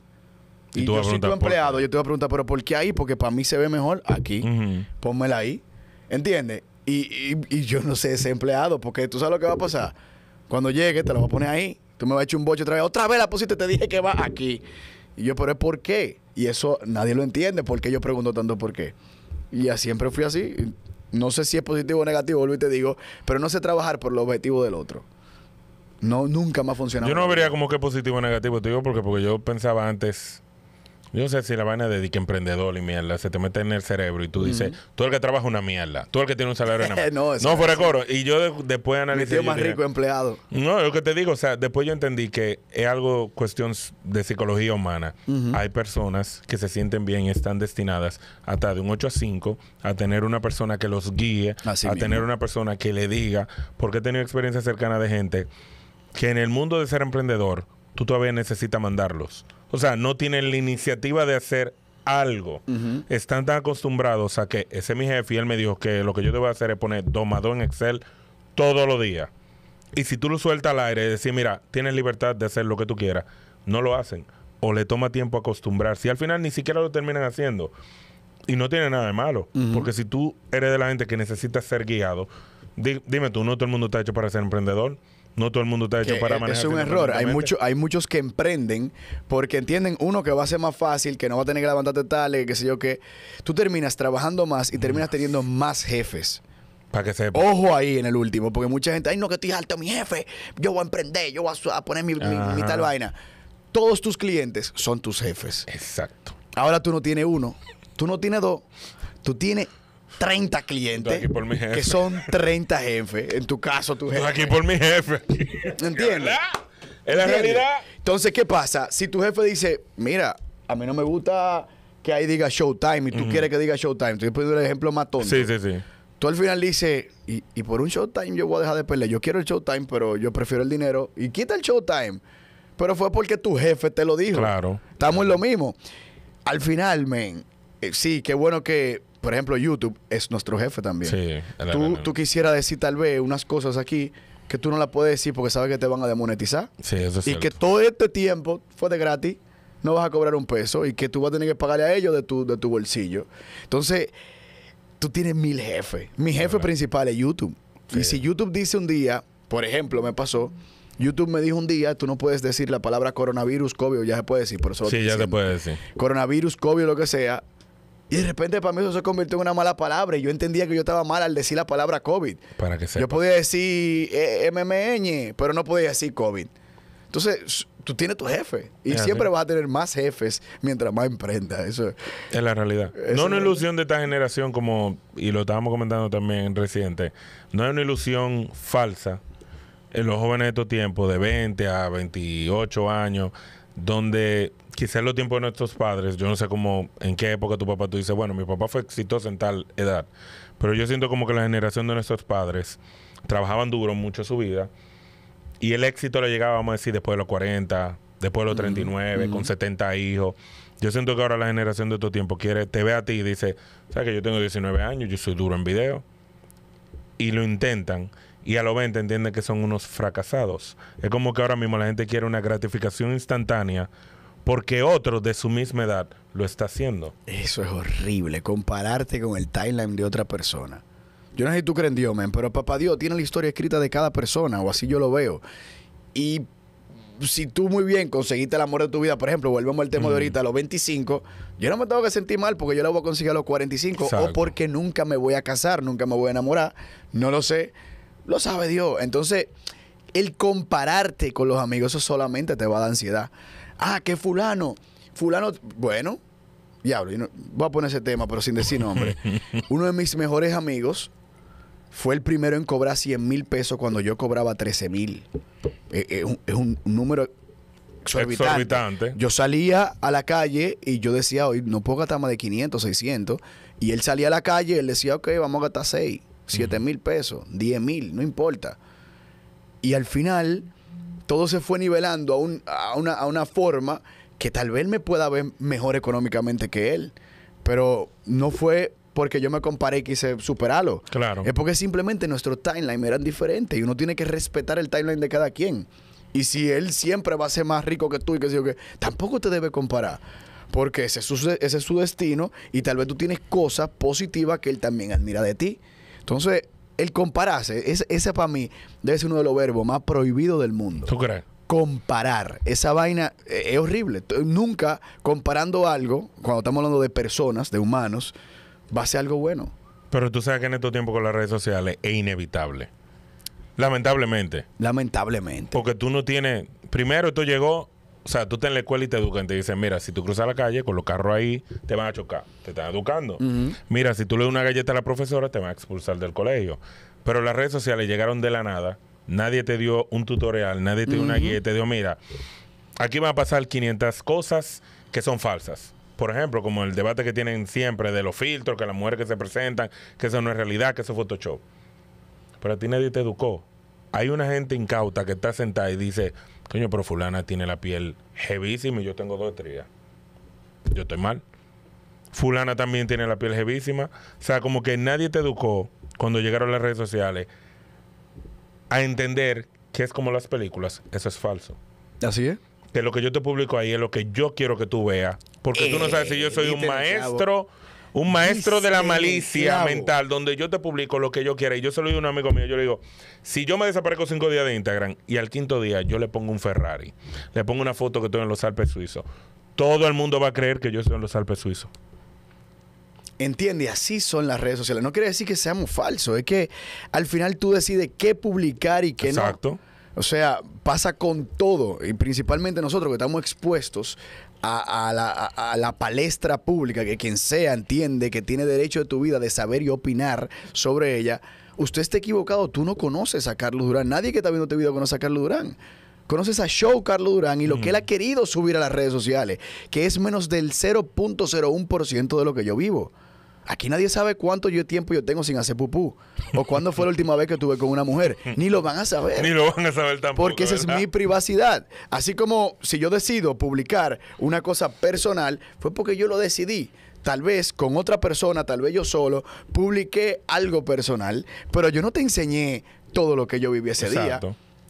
Y, yo soy tu empleado, yo te voy a preguntar, pero ¿por qué ahí? Porque para mí se ve mejor aquí. Pónmela ahí. ¿Entiendes? Y, y, yo no sé ese empleado, porque tú sabes lo que va a pasar. Cuando llegue, te lo voy a poner ahí Tú me vas a echar un boche otra vez. Otra vez la pusiste, te dije que va aquí. Y yo, pero es por qué. Y eso nadie lo entiende, porque yo pregunto tanto por qué. Y ya siempre fui así. No sé si es positivo o negativo, Luis, y te digo, pero no sé trabajar por los objetivos del otro. No, nunca más funcionado. Yo no vería como que positivo o negativo, te digo, porque, porque yo pensaba antes yo sé si la vaina de que emprendedor y mierda se te mete en el cerebro y tú dices, tú el que trabaja una mierda, tú el que tiene un salario una no, no fuera coro. Y yo después analicé. más rico empleado. No, lo que te digo, o sea, después yo entendí que es algo cuestión de psicología humana. Hay personas que se sienten bien y están destinadas hasta de un 8 a 5 a tener una persona que los guíe, a tener una persona que le diga, porque he tenido experiencia cercana de gente que en el mundo de ser emprendedor, tú todavía necesitas mandarlos o sea, no tienen la iniciativa de hacer algo. Están tan acostumbrados a que ese mi jefe y él me dijo que lo que yo a hacer es poner domado en Excel todos los días. Y si tú lo sueltas al aire y decir, mira, tienes libertad de hacer lo que tú quieras, no lo hacen. O le toma tiempo acostumbrarse. Y al final ni siquiera lo terminan haciendo. Y no tiene nada de malo. Porque si tú eres de la gente que necesita ser guiado, dime tú, no todo el mundo está hecho para ser emprendedor. No todo el mundo está hecho para manejar. Es un error. Hay, hay muchos que emprenden porque entienden, uno, que va a ser más fácil, que no va a tener que levantarte tal, que qué sé yo qué. Tú terminas trabajando más y terminas teniendo más jefes. Para que sepa. Ojo ahí en el último, porque mucha gente, ay, no, que estoy alto mi jefe, yo voy a emprender, yo voy a poner mi, mi tal vaina. Todos tus clientes son tus jefes. Exacto. Ahora tú no tienes uno, tú no tienes dos, tú tienes 30 clientes, Estoy aquí por mi jefe. que son 30 jefes. En tu caso, tu jefe. Estoy aquí por mi jefe. ¿Entiendes? Es la realidad. Entonces, ¿qué pasa? Si tu jefe dice, mira, a mí no me gusta que ahí diga Showtime y tú quieres que diga Showtime, estoy dar un ejemplo más tonto. Sí, sí, sí. Tú al final dices, y, por un Showtime yo voy a dejar de pelear. Yo quiero el Showtime, pero yo prefiero el dinero. Y quita el Showtime. Pero fue porque tu jefe te lo dijo. Claro. Estamos en lo mismo. Al final, men, eh, sí, qué bueno que por ejemplo, YouTube es nuestro jefe también. Sí, tú, tú quisieras decir tal vez unas cosas aquí que tú no las puedes decir porque sabes que te van a demonetizar. Sí, eso es Y que todo este tiempo fue de gratis, no vas a cobrar un peso y que tú vas a tener que pagarle a ellos de tu, de tu bolsillo. Entonces, tú tienes mil jefes. Mi jefe principal es YouTube. Y si YouTube dice un día, por ejemplo, me pasó. YouTube me dijo un día, tú no puedes decir la palabra coronavirus, COVID, ya se puede decir, por eso Sí, ya se puede decir. Coronavirus, COVID, lo que sea, y de repente para mí eso se convirtió en una mala palabra y yo entendía que yo estaba mal al decir la palabra COVID. Para que sepa. Yo podía decir eh, eh, MMN, pero no podía decir COVID. Entonces, tú tienes tu jefe y siempre vas a tener más jefes mientras más emprendas. Eso es la realidad. No es una ilusión de esta generación como, y lo estábamos comentando también reciente, no es una ilusión falsa en los jóvenes de estos tiempos, de 20 a 28 años, donde quizás los tiempos de nuestros padres, yo no sé cómo, en qué época tu papá tú dices, bueno, mi papá fue exitoso en tal edad, pero yo siento como que la generación de nuestros padres trabajaban duro mucho su vida y el éxito le llegaba, vamos a decir, después de los 40, después de los 39, con 70 hijos. Yo siento que ahora la generación de estos tiempos quiere, te ve a ti y dice, sabes que yo tengo 19 años, yo soy duro en video. Y lo intentan y a los 20 entienden que son unos fracasados. Es como que ahora mismo la gente quiere una gratificación instantánea porque otro de su misma edad lo está haciendo. Eso es horrible, compararte con el timeline de otra persona. Yo no sé si tú crees en Dios, pero papá Dios tiene la historia escrita de cada persona, o así yo lo veo. Y si tú muy bien conseguiste el amor de tu vida, por ejemplo, volvemos al tema de ahorita, a los 25, yo no me tengo que sentir mal porque yo lo voy a conseguir a los 45 o porque nunca me voy a casar, nunca me voy a enamorar, no lo sé lo sabe Dios. Entonces, el compararte con los amigos, eso solamente te va a dar ansiedad. Ah, que fulano. Fulano, bueno, diablo, voy a poner ese tema, pero sin decir nombre. Uno de mis mejores amigos fue el primero en cobrar 100 mil pesos cuando yo cobraba 13 mil. Eh, eh, es un, número Exorbitante. Yo salía a la calle y yo decía, hoy no puedo gastar más de 500, 600. Y él salía a la calle y él decía, ok, vamos a gastar 6. 7 mil pesos, 10 mil, no importa. Y al final, todo se fue nivelando a, un, a, una, a una forma que tal vez me pueda ver mejor económicamente que él. Pero no fue porque yo me comparé y quise superarlo. Claro. Es porque simplemente nuestro timeline eran diferentes y uno tiene que respetar el timeline de cada quien. Y si él siempre va a ser más rico que tú y que que tampoco te debe comparar. Porque ese es, su, ese es su destino y tal vez tú tienes cosas positivas que él también admira de ti. Entonces, el compararse, ese, ese para mí debe ser uno de los verbos más prohibidos del mundo. ¿Tú crees? comparar. Esa vaina eh, es horrible. Nunca comparando algo, cuando estamos hablando de personas, de humanos, va a ser algo bueno. Pero tú sabes que en estos tiempos con las redes sociales es inevitable. Lamentablemente. Lamentablemente. Porque tú no tienes. Primero, esto llegó o sea, tú estás en la escuela y te educan. Te dicen, mira, si tú cruzas la calle con los carros ahí, te van a chocar. Te están educando. Mira, si tú le das una galleta a la profesora, te van a expulsar del colegio. Pero las redes sociales llegaron de la nada. Nadie te dio un tutorial, nadie te dio una guía. Te dio, mira, aquí van a pasar 500 cosas que son falsas por ejemplo, como el debate que tienen siempre de los filtros, que las mujeres que se presentan, que eso no es realidad, que eso es Photoshop. Pero a ti nadie te educó. Hay una gente incauta que está sentada y dice, Coño, pero fulana tiene la piel jevísima y yo tengo dos estrías. Yo estoy mal. Fulana también tiene la piel jevísima. O sea, como que nadie te educó cuando llegaron las redes sociales a entender que es como las películas. Eso es falso. Así es. Que lo que yo te publico ahí es lo que yo quiero que tú veas. Porque tú no sabes si yo soy eh, un maestro. Un maestro de la malicia mental, donde yo te publico lo que yo quiera. Y yo se lo digo a un amigo mío, yo le digo, si yo me desaparezco cinco días de Instagram y al quinto día yo le pongo un Ferrari, le pongo una foto que estoy en los Alpes suizos, todo el mundo va a creer que yo estoy en los Alpes suizos. Entiende, así son las redes sociales. No quiere decir que seamos falsos, es que al final tú decides qué publicar y qué no. Exacto. O sea, pasa con todo, y principalmente nosotros que estamos expuestos a, la, palestra pública, que quien sea entiende que tiene derecho de tu vida de saber y opinar sobre ella, usted está equivocado, tú no conoces a Carlos Durán, nadie que está viendo tu este video conoce a Carlos Durán. Conoces a Show Carlos Durán y lo que él ha querido subir a las redes sociales, que es menos del 0.01% de lo que yo vivo. Aquí nadie sabe cuánto yo tiempo yo tengo sin hacer pupú. O cuándo fue la última vez que estuve con una mujer. Ni lo van a saber. Ni lo van a saber tampoco. Porque esa es mi privacidad. Así como si yo decido publicar una cosa personal, fue porque yo lo decidí tal vez con otra persona, tal vez yo solo, publiqué algo personal, pero yo no te enseñé todo lo que yo viví ese día.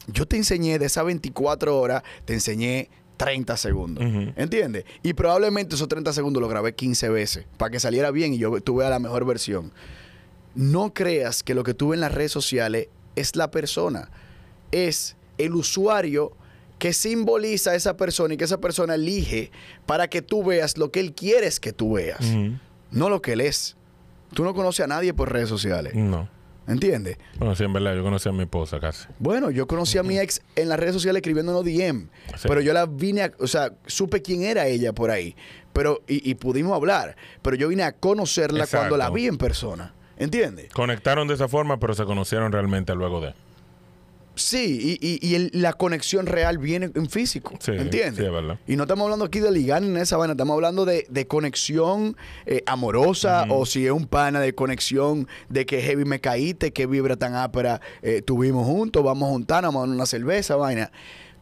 Yo te enseñé de esas 24 horas, te enseñé 30 segundos. ¿Entiendes? Y probablemente esos 30 segundos los grabé 15 veces para que saliera bien y yo tuve a la mejor versión. No creas que lo que tú ves en las redes sociales es la persona, es el usuario que simboliza a esa persona y que esa persona elige para que tú veas lo que él quiere que tú veas, no lo que él es. Tú no conoces a nadie por redes sociales. No. ¿Entiendes? Bueno, sí, en verdad, yo conocí a mi esposa casi. Bueno, yo conocí a mi ex en las redes sociales escribiéndonos DM. Pero yo la vine a. O sea, supe quién era ella por ahí. Pero, y, pudimos hablar. Pero yo vine a conocerla cuando la vi en persona. ¿Entiendes? Conectaron de esa forma, pero se conocieron realmente luego de. Sí, y, la conexión real viene en físico, ¿entiendes? Y no estamos hablando aquí de ligar en esa vaina, estamos hablando de, conexión eh, amorosa o si es un pana de conexión de que heavy me caíste, que vibra tan ápera eh, tuvimos juntos, vamos a juntarnos, vamos a una cerveza, vaina.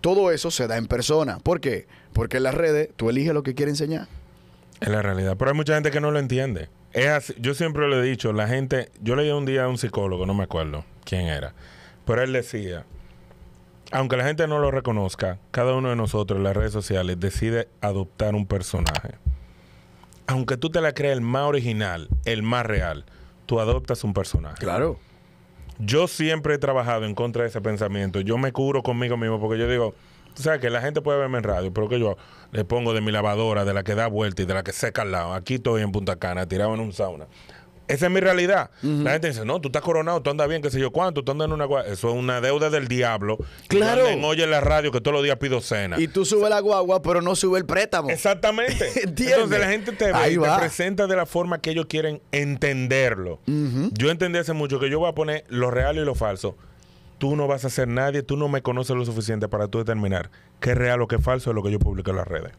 Todo eso se da en persona. ¿Por qué? Porque en las redes tú eliges lo que quieres enseñar. Es en la realidad, pero hay mucha gente que no lo entiende. Es yo siempre lo he dicho, la gente, yo leí un día a un psicólogo, no me acuerdo quién era pero él decía, aunque la gente no lo reconozca, cada uno de nosotros en las redes sociales decide adoptar un personaje. Aunque tú te la creas el más original, el más real, tú adoptas un personaje. Claro. Yo siempre he trabajado en contra de ese pensamiento. Yo me curo conmigo mismo porque yo digo, o sea, que la gente puede verme en radio, pero que yo le pongo de mi lavadora, de la que da vuelta y de la que seca al lado. Aquí estoy en Punta Cana, tirado en un sauna. Esa es mi realidad. La gente dice, no, tú estás coronado, tú andas bien, qué sé yo cuánto, tú andas en una... Eso es una deuda del diablo. Claro. Que oye en la radio que todos los días pido cena. Y tú subes la guagua, pero no sube el préstamo. Exactamente. Entonces la gente te, ve te presenta de la forma que ellos quieren entenderlo. Yo entendí hace mucho que yo voy a poner lo real y lo falso. Tú no vas a ser nadie, tú no me conoces lo suficiente para tú determinar qué es real o qué es falso es lo que yo publico en las redes.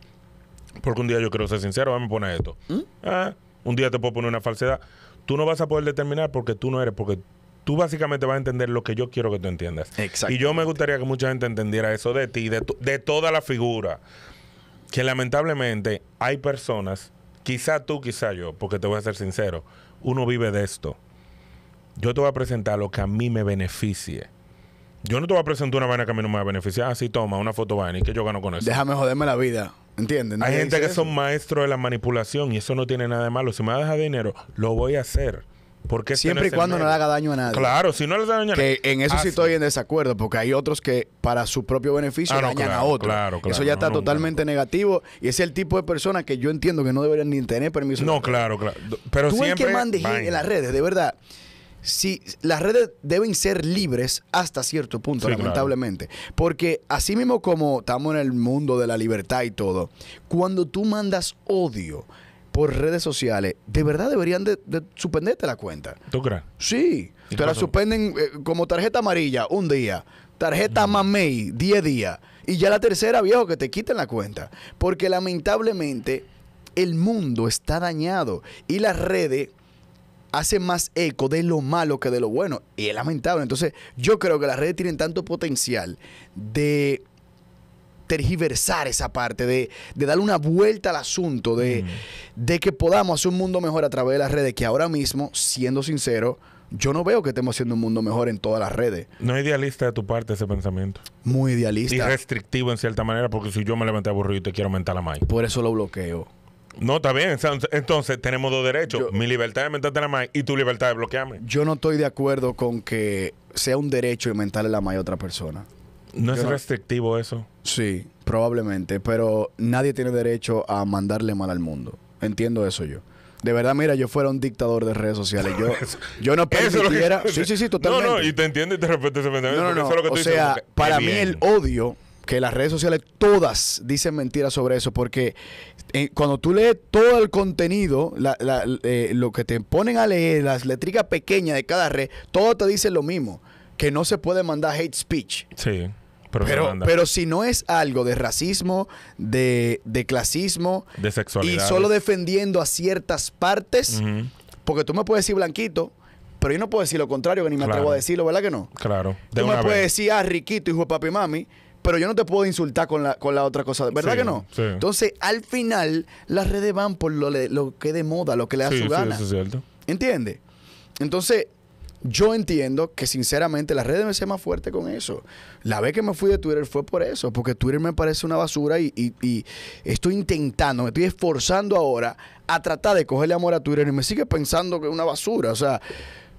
Porque un día yo quiero ser sincero, vamos a poner esto. ¿Mm? Ah, un día te puedo poner una falsedad tú no vas a poder determinar porque tú no eres, porque tú básicamente vas a entender lo que yo quiero que tú entiendas. Y yo me gustaría que mucha gente entendiera eso de ti, de, toda la figura. Que lamentablemente hay personas, quizá tú, quizá yo, porque te voy a ser sincero, uno vive de esto. Yo te voy a presentar lo que a mí me beneficie. Yo no te voy a presentar una vaina que a mí no me va a beneficiar. Así ah, toma una foto vaina y que yo gano con eso. Déjame joderme la vida. ¿Entienden? Hay gente que son maestros de la manipulación y eso no tiene nada de malo. Si me va a dejar dinero, lo voy a hacer. Porque Siempre y cuando no le haga daño a nadie. Claro, si no le daña a nadie. en eso sí estoy en desacuerdo, porque hay otros que para su propio beneficio ah, dañan a otros. eso ya está totalmente negativo y es el tipo de persona que yo entiendo que no deberían ni tener permiso. No, claro, claro. Pero siempre. que mande en las redes, de verdad si las redes deben ser libres hasta cierto punto, lamentablemente. Porque así mismo como estamos en el mundo de la libertad y todo, cuando tú mandas odio por redes sociales, de verdad deberían de, suspenderte la cuenta. ¿Tú crees? Sí. Te la suspenden eh, como tarjeta amarilla un día, tarjeta mamey 10 días, y ya la tercera, viejo, que te quiten la cuenta. Porque lamentablemente el mundo está dañado y las redes hace más eco de lo malo que de lo bueno. Y es lamentable. Entonces, yo creo que las redes tienen tanto potencial de tergiversar esa parte, de, darle una vuelta al asunto, de, de que podamos hacer un mundo mejor a través de las redes, que ahora mismo, siendo sincero, yo no veo que estemos haciendo un mundo mejor en todas las redes. No es idealista de tu parte ese pensamiento. Muy idealista. Y restrictivo en cierta manera, porque si yo me levanté aburrido y te quiero mentar la mano. Por eso lo bloqueo. No, está bien. Entonces tenemos dos derechos. Mi libertad de mentarte la mano y tu libertad de bloquearme. Yo no estoy de acuerdo con que sea un derecho inventarle la mal a otra persona. ¿No es restrictivo eso? Sí, probablemente. Pero nadie tiene derecho a mandarle mal al mundo. Entiendo eso yo. De verdad, mira, yo fuera un dictador de redes sociales. Yo, no permitiera... Sí, sí, sí, totalmente. No, no, y te entiendo y te respeto. No, no, no. Eso lo que o sea, para mí el odio que las redes sociales todas dicen mentiras sobre eso, porque eh, cuando tú lees todo el contenido, eh, lo que te ponen a leer, las letricas pequeñas de cada red, todo te dice lo mismo, que no se puede mandar hate speech. Sí. Pero, pero, si no es algo de racismo, de, clasismo, de sexualidad. Y solo defendiendo a ciertas partes, porque tú me puedes decir blanquito, pero yo no puedo decir lo contrario, que ni me atrevo a decirlo, ¿verdad que no? Claro. tú me puedes decir, ah, riquito, hijo de papi y mami, pero yo no te puedo insultar con la, otra cosa. ¿Verdad que no? Entonces, al final, las redes van por lo, lo que de moda, lo que le da su gana. Sí, eso es cierto. ¿Entiendes? Entonces, yo entiendo que sinceramente las redes me hacen más fuerte con eso. La vez que me fui de Twitter fue por eso, porque Twitter me parece una basura y, estoy intentando, me estoy esforzando ahora a tratar de cogerle amor a Twitter y me sigue pensando que es una basura. O sea,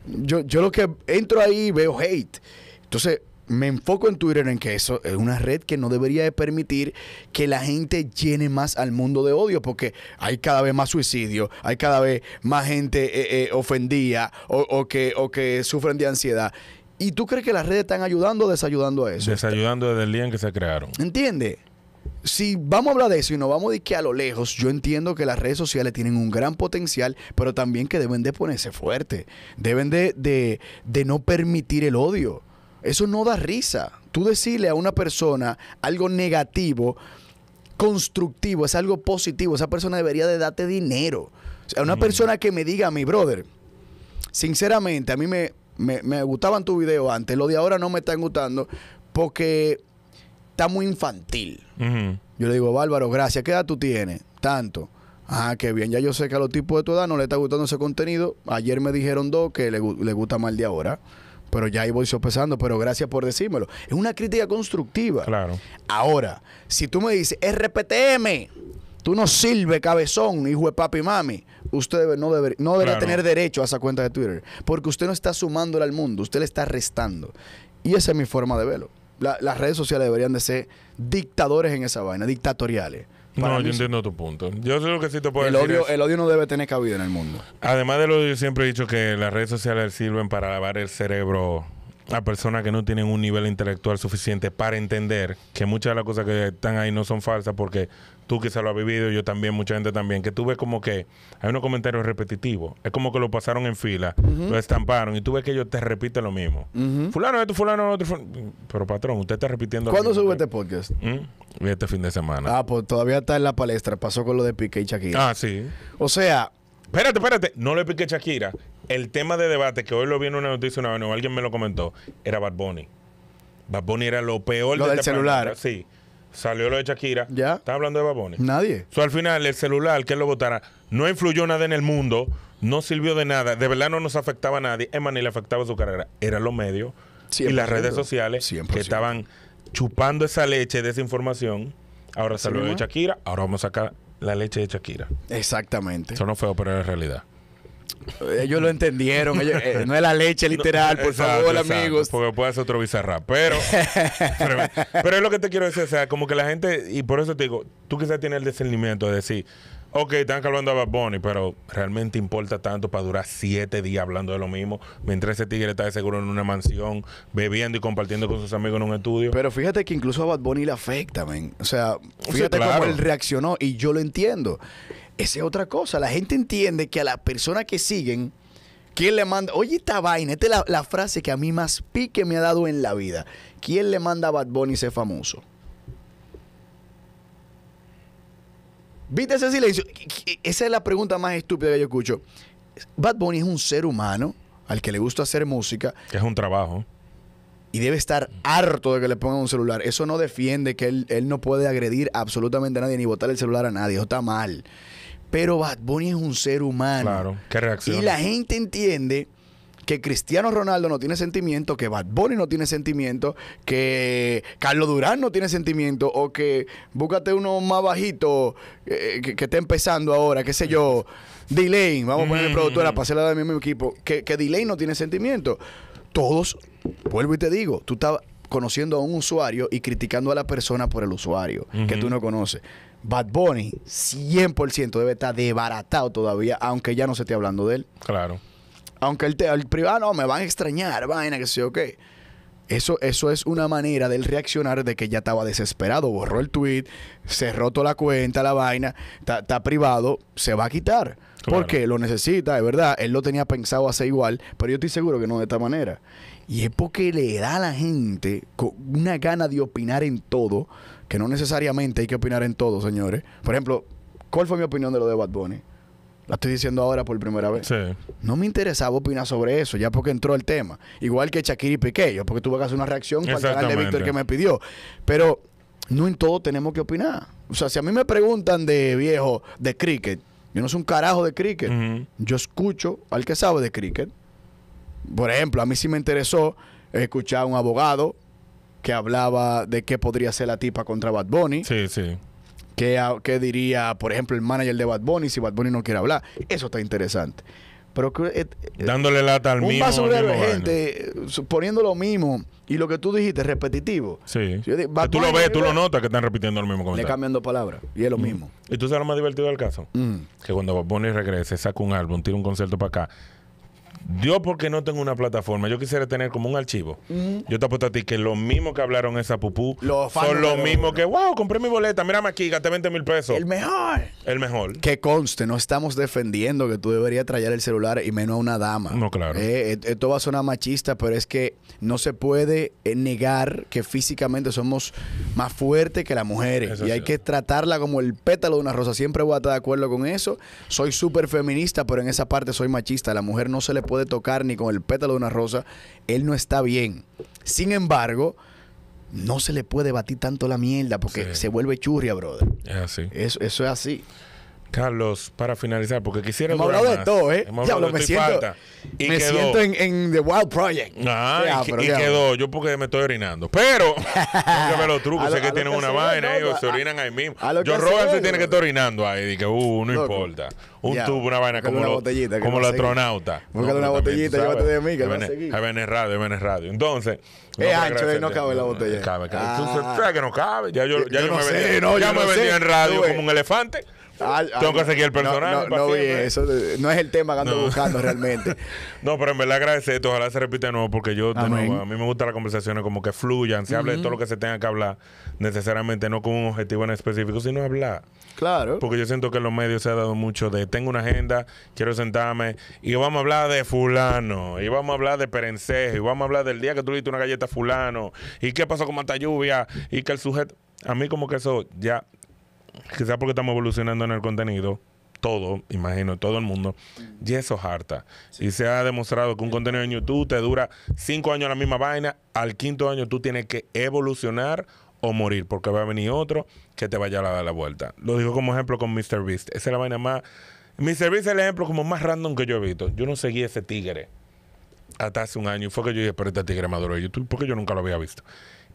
yo, yo lo que entro ahí veo hate. Entonces, me enfoco en Twitter en que eso es una red que no debería de permitir que la gente llene más al mundo de odio, porque hay cada vez más suicidio, hay cada vez más gente eh, eh, ofendida o, que, o que sufren de ansiedad. ¿Y tú crees que las redes están ayudando o desayudando a eso? Desayudando desde el día en que se crearon. ¿Entiendes? si vamos a hablar de eso y no vamos de que a lo lejos, yo entiendo que las redes sociales tienen un gran potencial, pero también que deben de ponerse fuerte. Deben de, de no permitir el odio. Eso no da risa. Tú decirle a una persona algo negativo, constructivo, es algo positivo. Esa persona debería de darte dinero. O sea, una persona que me diga a mi brother, sinceramente, a mí me, me, me gustaban tus videos antes, lo de ahora no me están gustando porque está muy infantil. Yo le digo, Bárbaro, gracias, ¿qué edad tú tienes? Tanto. Ah, qué bien, ya yo sé que a los tipos de tu edad no le está gustando ese contenido. Ayer me dijeron dos que le, le gusta mal de ahora. Pero ya ahí voy sopesando, pero gracias por decírmelo. Es una crítica constructiva. Claro. Ahora, si tú me dices, RPTM, tú no sirve, cabezón, hijo de papi y mami, usted no, debe, no debería tener derecho a esa cuenta de Twitter. Porque usted no está sumándola al mundo, usted le está restando. Y esa es mi forma de verlo. las redes sociales deberían de ser dictadores en esa vaina, dictatoriales no, yo entiendo tu punto. Yo sé lo que sí te puedo el decir. Odio, el odio no debe tener cabida en el mundo. Además de lo yo siempre he dicho, que las redes sociales sirven para lavar el cerebro a personas que no tienen un nivel intelectual suficiente para entender que muchas de las cosas que están ahí no son falsas porque tú quizás lo has vivido, yo también, mucha gente también, que tú ves como que hay unos comentarios repetitivos. Es como que lo pasaron en fila, lo estamparon y tú ves que ellos te repiten lo mismo. Fulano, esto, fulano, otro. Fulano. Pero patrón, usted está repitiendo. ¿Cuándo sube este podcast? ¿Mm? Este fin de semana. Ah, pues todavía está en la palestra. Pasó con lo de Piqué y Shakira. Ah, sí. O sea, Espérate, espérate. No le pique Shakira el tema de debate que hoy lo vi en una noticia una vez, o alguien me lo comentó, era Bad Bunny. Bad Bunny era lo peor lo del este celular. Sí. Salió lo de Shakira. Ya. Estaba hablando de Bad Nadie. So, al final, el celular que él lo votara no influyó nada en el mundo, no sirvió de nada. De verdad no nos afectaba a nadie. Emma ni le afectaba su carrera. Eran los medios y las redes sociales que estaban chupando esa leche de esa información. Ahora salió lo de Shakira, ahora vamos a sacar la leche de Shakira. Exactamente. Eso no fue, operar la realidad. Ellos lo entendieron. Eh, no es la leche literal, por favor, amigos. Porque puede ser otro bizarra. Pero, pero, es lo que te quiero decir. O sea, como que la gente, y por eso te digo, tú quizás tienes el discernimiento de decir, ok, están hablando a Bad Bunny, pero realmente importa tanto para durar siete días hablando de lo mismo, mientras ese tigre está de seguro en una mansión, bebiendo y compartiendo con sus amigos en un estudio. Pero fíjate que incluso a Bad Bunny le afecta, O sea, fíjate cómo él reaccionó y yo lo entiendo. Esa es otra cosa. La gente entiende que a la persona que siguen, ¿quién le manda? Oye, esta vaina, esta es la, frase que a mí más pique me ha dado en la vida. ¿Quién le manda a Bad Bunny ser famoso? ¿Viste ese silencio? Esa es la pregunta más estúpida que yo escucho. Bad Bunny es un ser humano al que le gusta hacer música. Que es un trabajo. Y debe estar harto de que le pongan un celular. Eso no defiende que él, él no puede agredir absolutamente a nadie ni botar el celular a nadie. Eso está mal. Pero Bad Bunny es un ser humano. Claro, ¿Qué reacción? Y la gente entiende que Cristiano Ronaldo no tiene sentimiento, que Bad Bunny no tiene sentimiento, que Carlos Durán no tiene sentimiento, o que búscate uno más bajito eh, que, está esté empezando ahora, qué sé yo, Delay, vamos a poner ponerle mm. de la para de mi mismo equipo, que, que Delay no tiene sentimiento. Todos, vuelvo y te digo, tú estás conociendo a un usuario y criticando a la persona por el usuario que tú no conoces. Bad Bunny 100% debe estar desbaratado todavía, aunque ya no se esté hablando de él. Claro. Aunque él te, el privado, ah, no, me van a extrañar, vaina, que sé yo qué. Eso, eso es una manera del reaccionar de que ya estaba desesperado, borró el tweet, ...se toda la cuenta, la vaina, está privado, se va a quitar. Porque lo necesita, es verdad. Él lo tenía pensado hacer igual, pero yo estoy seguro que no de esta manera. Y es porque le da a la gente una gana de opinar en todo que no necesariamente hay que opinar en todo, señores. Por ejemplo, ¿cuál fue mi opinión de lo de Bad Bunny? La estoy diciendo ahora por primera vez. No me interesaba opinar sobre eso, ya porque entró el tema. Igual que Shakira y Piqué, yo porque tuve que hacer una reacción para el canal Víctor que me pidió. Pero no en todo tenemos que opinar. O sea, si a mí me preguntan de viejo, de cricket, yo no soy un carajo de cricket. Yo escucho al que sabe de cricket. Por ejemplo, a mí sí me interesó escuchar a un abogado que hablaba de qué podría ser la tipa contra Bad Bunny. Sí, sí. ¿Qué, diría, por ejemplo, el manager de Bad Bunny si Bad Bunny no quiere hablar? Eso está interesante. Pero eh, eh, Dándole lata al un mismo. gente eh, poniendo lo mismo y lo que tú dijiste, repetitivo. Sí. tú lo ves, tú lo notas que están repitiendo lo mismo comentario. Le cambiando palabras y es lo mm. mismo. Y tú sabes lo más divertido del caso: mm. que cuando Bad Bunny regrese, saca un álbum, tira un concierto para acá Dios porque no tengo una plataforma, yo quisiera tener como un archivo. Yo te apuesto a ti que lo mismo que hablaron esa pupú son lo mismo que, wow, compré mi boleta, mírame aquí, gasté 20 mil pesos. El mejor. El mejor. Que conste, no estamos defendiendo que tú deberías traer el celular y menos a una dama. No, claro. Eh, eh, esto va a sonar machista, pero es que no se puede eh, negar que físicamente somos más fuertes que las mujeres. y hay que tratarla como el pétalo de una rosa. Siempre voy a estar de acuerdo con eso. Soy súper feminista, pero en esa parte soy machista. A la mujer no se le puede tocar ni con el pétalo de una rosa. Él no está bien. Sin embargo, no se le puede batir tanto la mierda porque se vuelve churria, brother. eso es así. Carlos, para finalizar, porque quisiera Hemos hablado de todo, ¿eh? Hemos hablado me siento, y me siento en, en, The Wild Project. Ah, y, quedó. Yo porque me estoy orinando. Pero, Yo que los trucos. sé que tienen una vaina, ellos se orinan ahí mismo. Yo Rogan se tiene que estar orinando ahí. Dije, uh, no importa. Un tubo, una vaina como, botellita, como la astronauta. Búscate una botellita, llévate de mí, que no seguir. Ahí viene radio, ahí radio. Entonces. Es ancho, eh, no cabe la botella. Cabe, cabe. Tú ah. sabes que no cabe. Ya yo me vendía en radio como un elefante. Ah, ah, tengo que seguir el personal. No, eso. No es el tema que ando buscando realmente. no, pero en verdad agradecerte. Ojalá se repita de nuevo porque yo, a mí me gustan las conversaciones como que fluyan. Se hable de todo lo que se tenga que hablar necesariamente, no con un objetivo en específico, sino hablar. Claro. Porque yo siento que en los medios se ha dado mucho de tengo una agenda, quiero sentarme y vamos a hablar de fulano, y vamos a hablar de perencejo, y vamos a hablar del día que tú le diste una galleta a fulano, y qué pasó con Mata Lluvia, y que el sujeto... A mí como que eso ya quizás porque estamos evolucionando en el contenido, todo, imagino, todo el mundo, y eso harta. Y se ha demostrado que un contenido en YouTube te dura cinco años la misma vaina, al quinto año tú tienes que evolucionar o morir, porque va a venir otro que te vaya a dar la vuelta. Lo digo como ejemplo con Mr. Beast. Esa es la vaina más... Mr. Beast es el ejemplo como más random que yo he visto. Yo no seguí ese tigre hasta hace un año y fue que yo dije, pero este tigre maduro de YouTube, porque yo nunca lo había visto.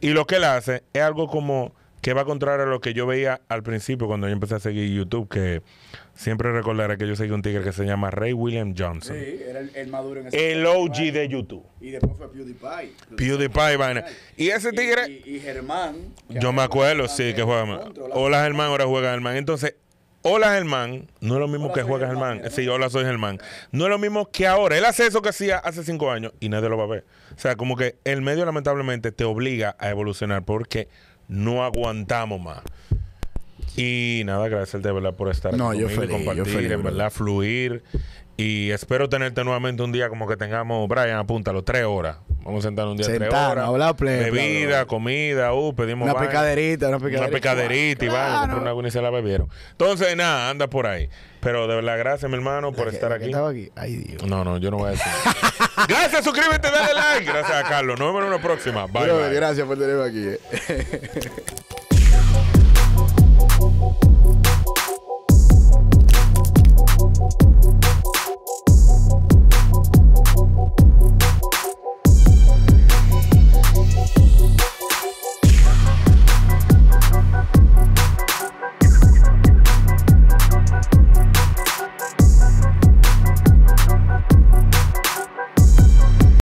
Y lo que él hace es algo como que va a contrar a lo que yo veía al principio cuando yo empecé a seguir YouTube, que siempre recordaré que yo seguí un tigre que se llama Ray William Johnson. Sí, era el, maduro en ese El OG de YouTube. Y después fue PewDiePie. PewDiePie, vaina. Y ese tigre... Y, Germán. Yo me acuerdo, sí, que juega. Hola Germán, ahora juega Germán. Entonces, hola Germán, no es lo mismo que juega Germán. Sí, hola soy Germán. No es lo mismo que ahora. Él hace eso que hacía hace cinco años y nadie lo va a ver. O sea, como que el medio lamentablemente te obliga a evolucionar porque no aguantamos más. Y nada, de ¿verdad? Por estar no, yo feliz, compartir, yo feliz, verdad, fluir y espero tenerte nuevamente un día como que tengamos, Brian, apúntalo, tres horas. Vamos a sentar un día Sentarnos, tres horas. Hablar Bebida, comida, uh, pedimos. Una picaderita, una picaderita. Una picaderita y va. claro. una y se la bebieron. Entonces, nada, anda por ahí. Pero de verdad, gracias, mi hermano, por estar aquí. Estaba aquí. Ay, Dios. No, no, yo no voy a decir. gracias, suscríbete, dale like. Gracias a Carlos. Nos vemos en una próxima. Bye. bye. Gracias por tenerme aquí. Eh.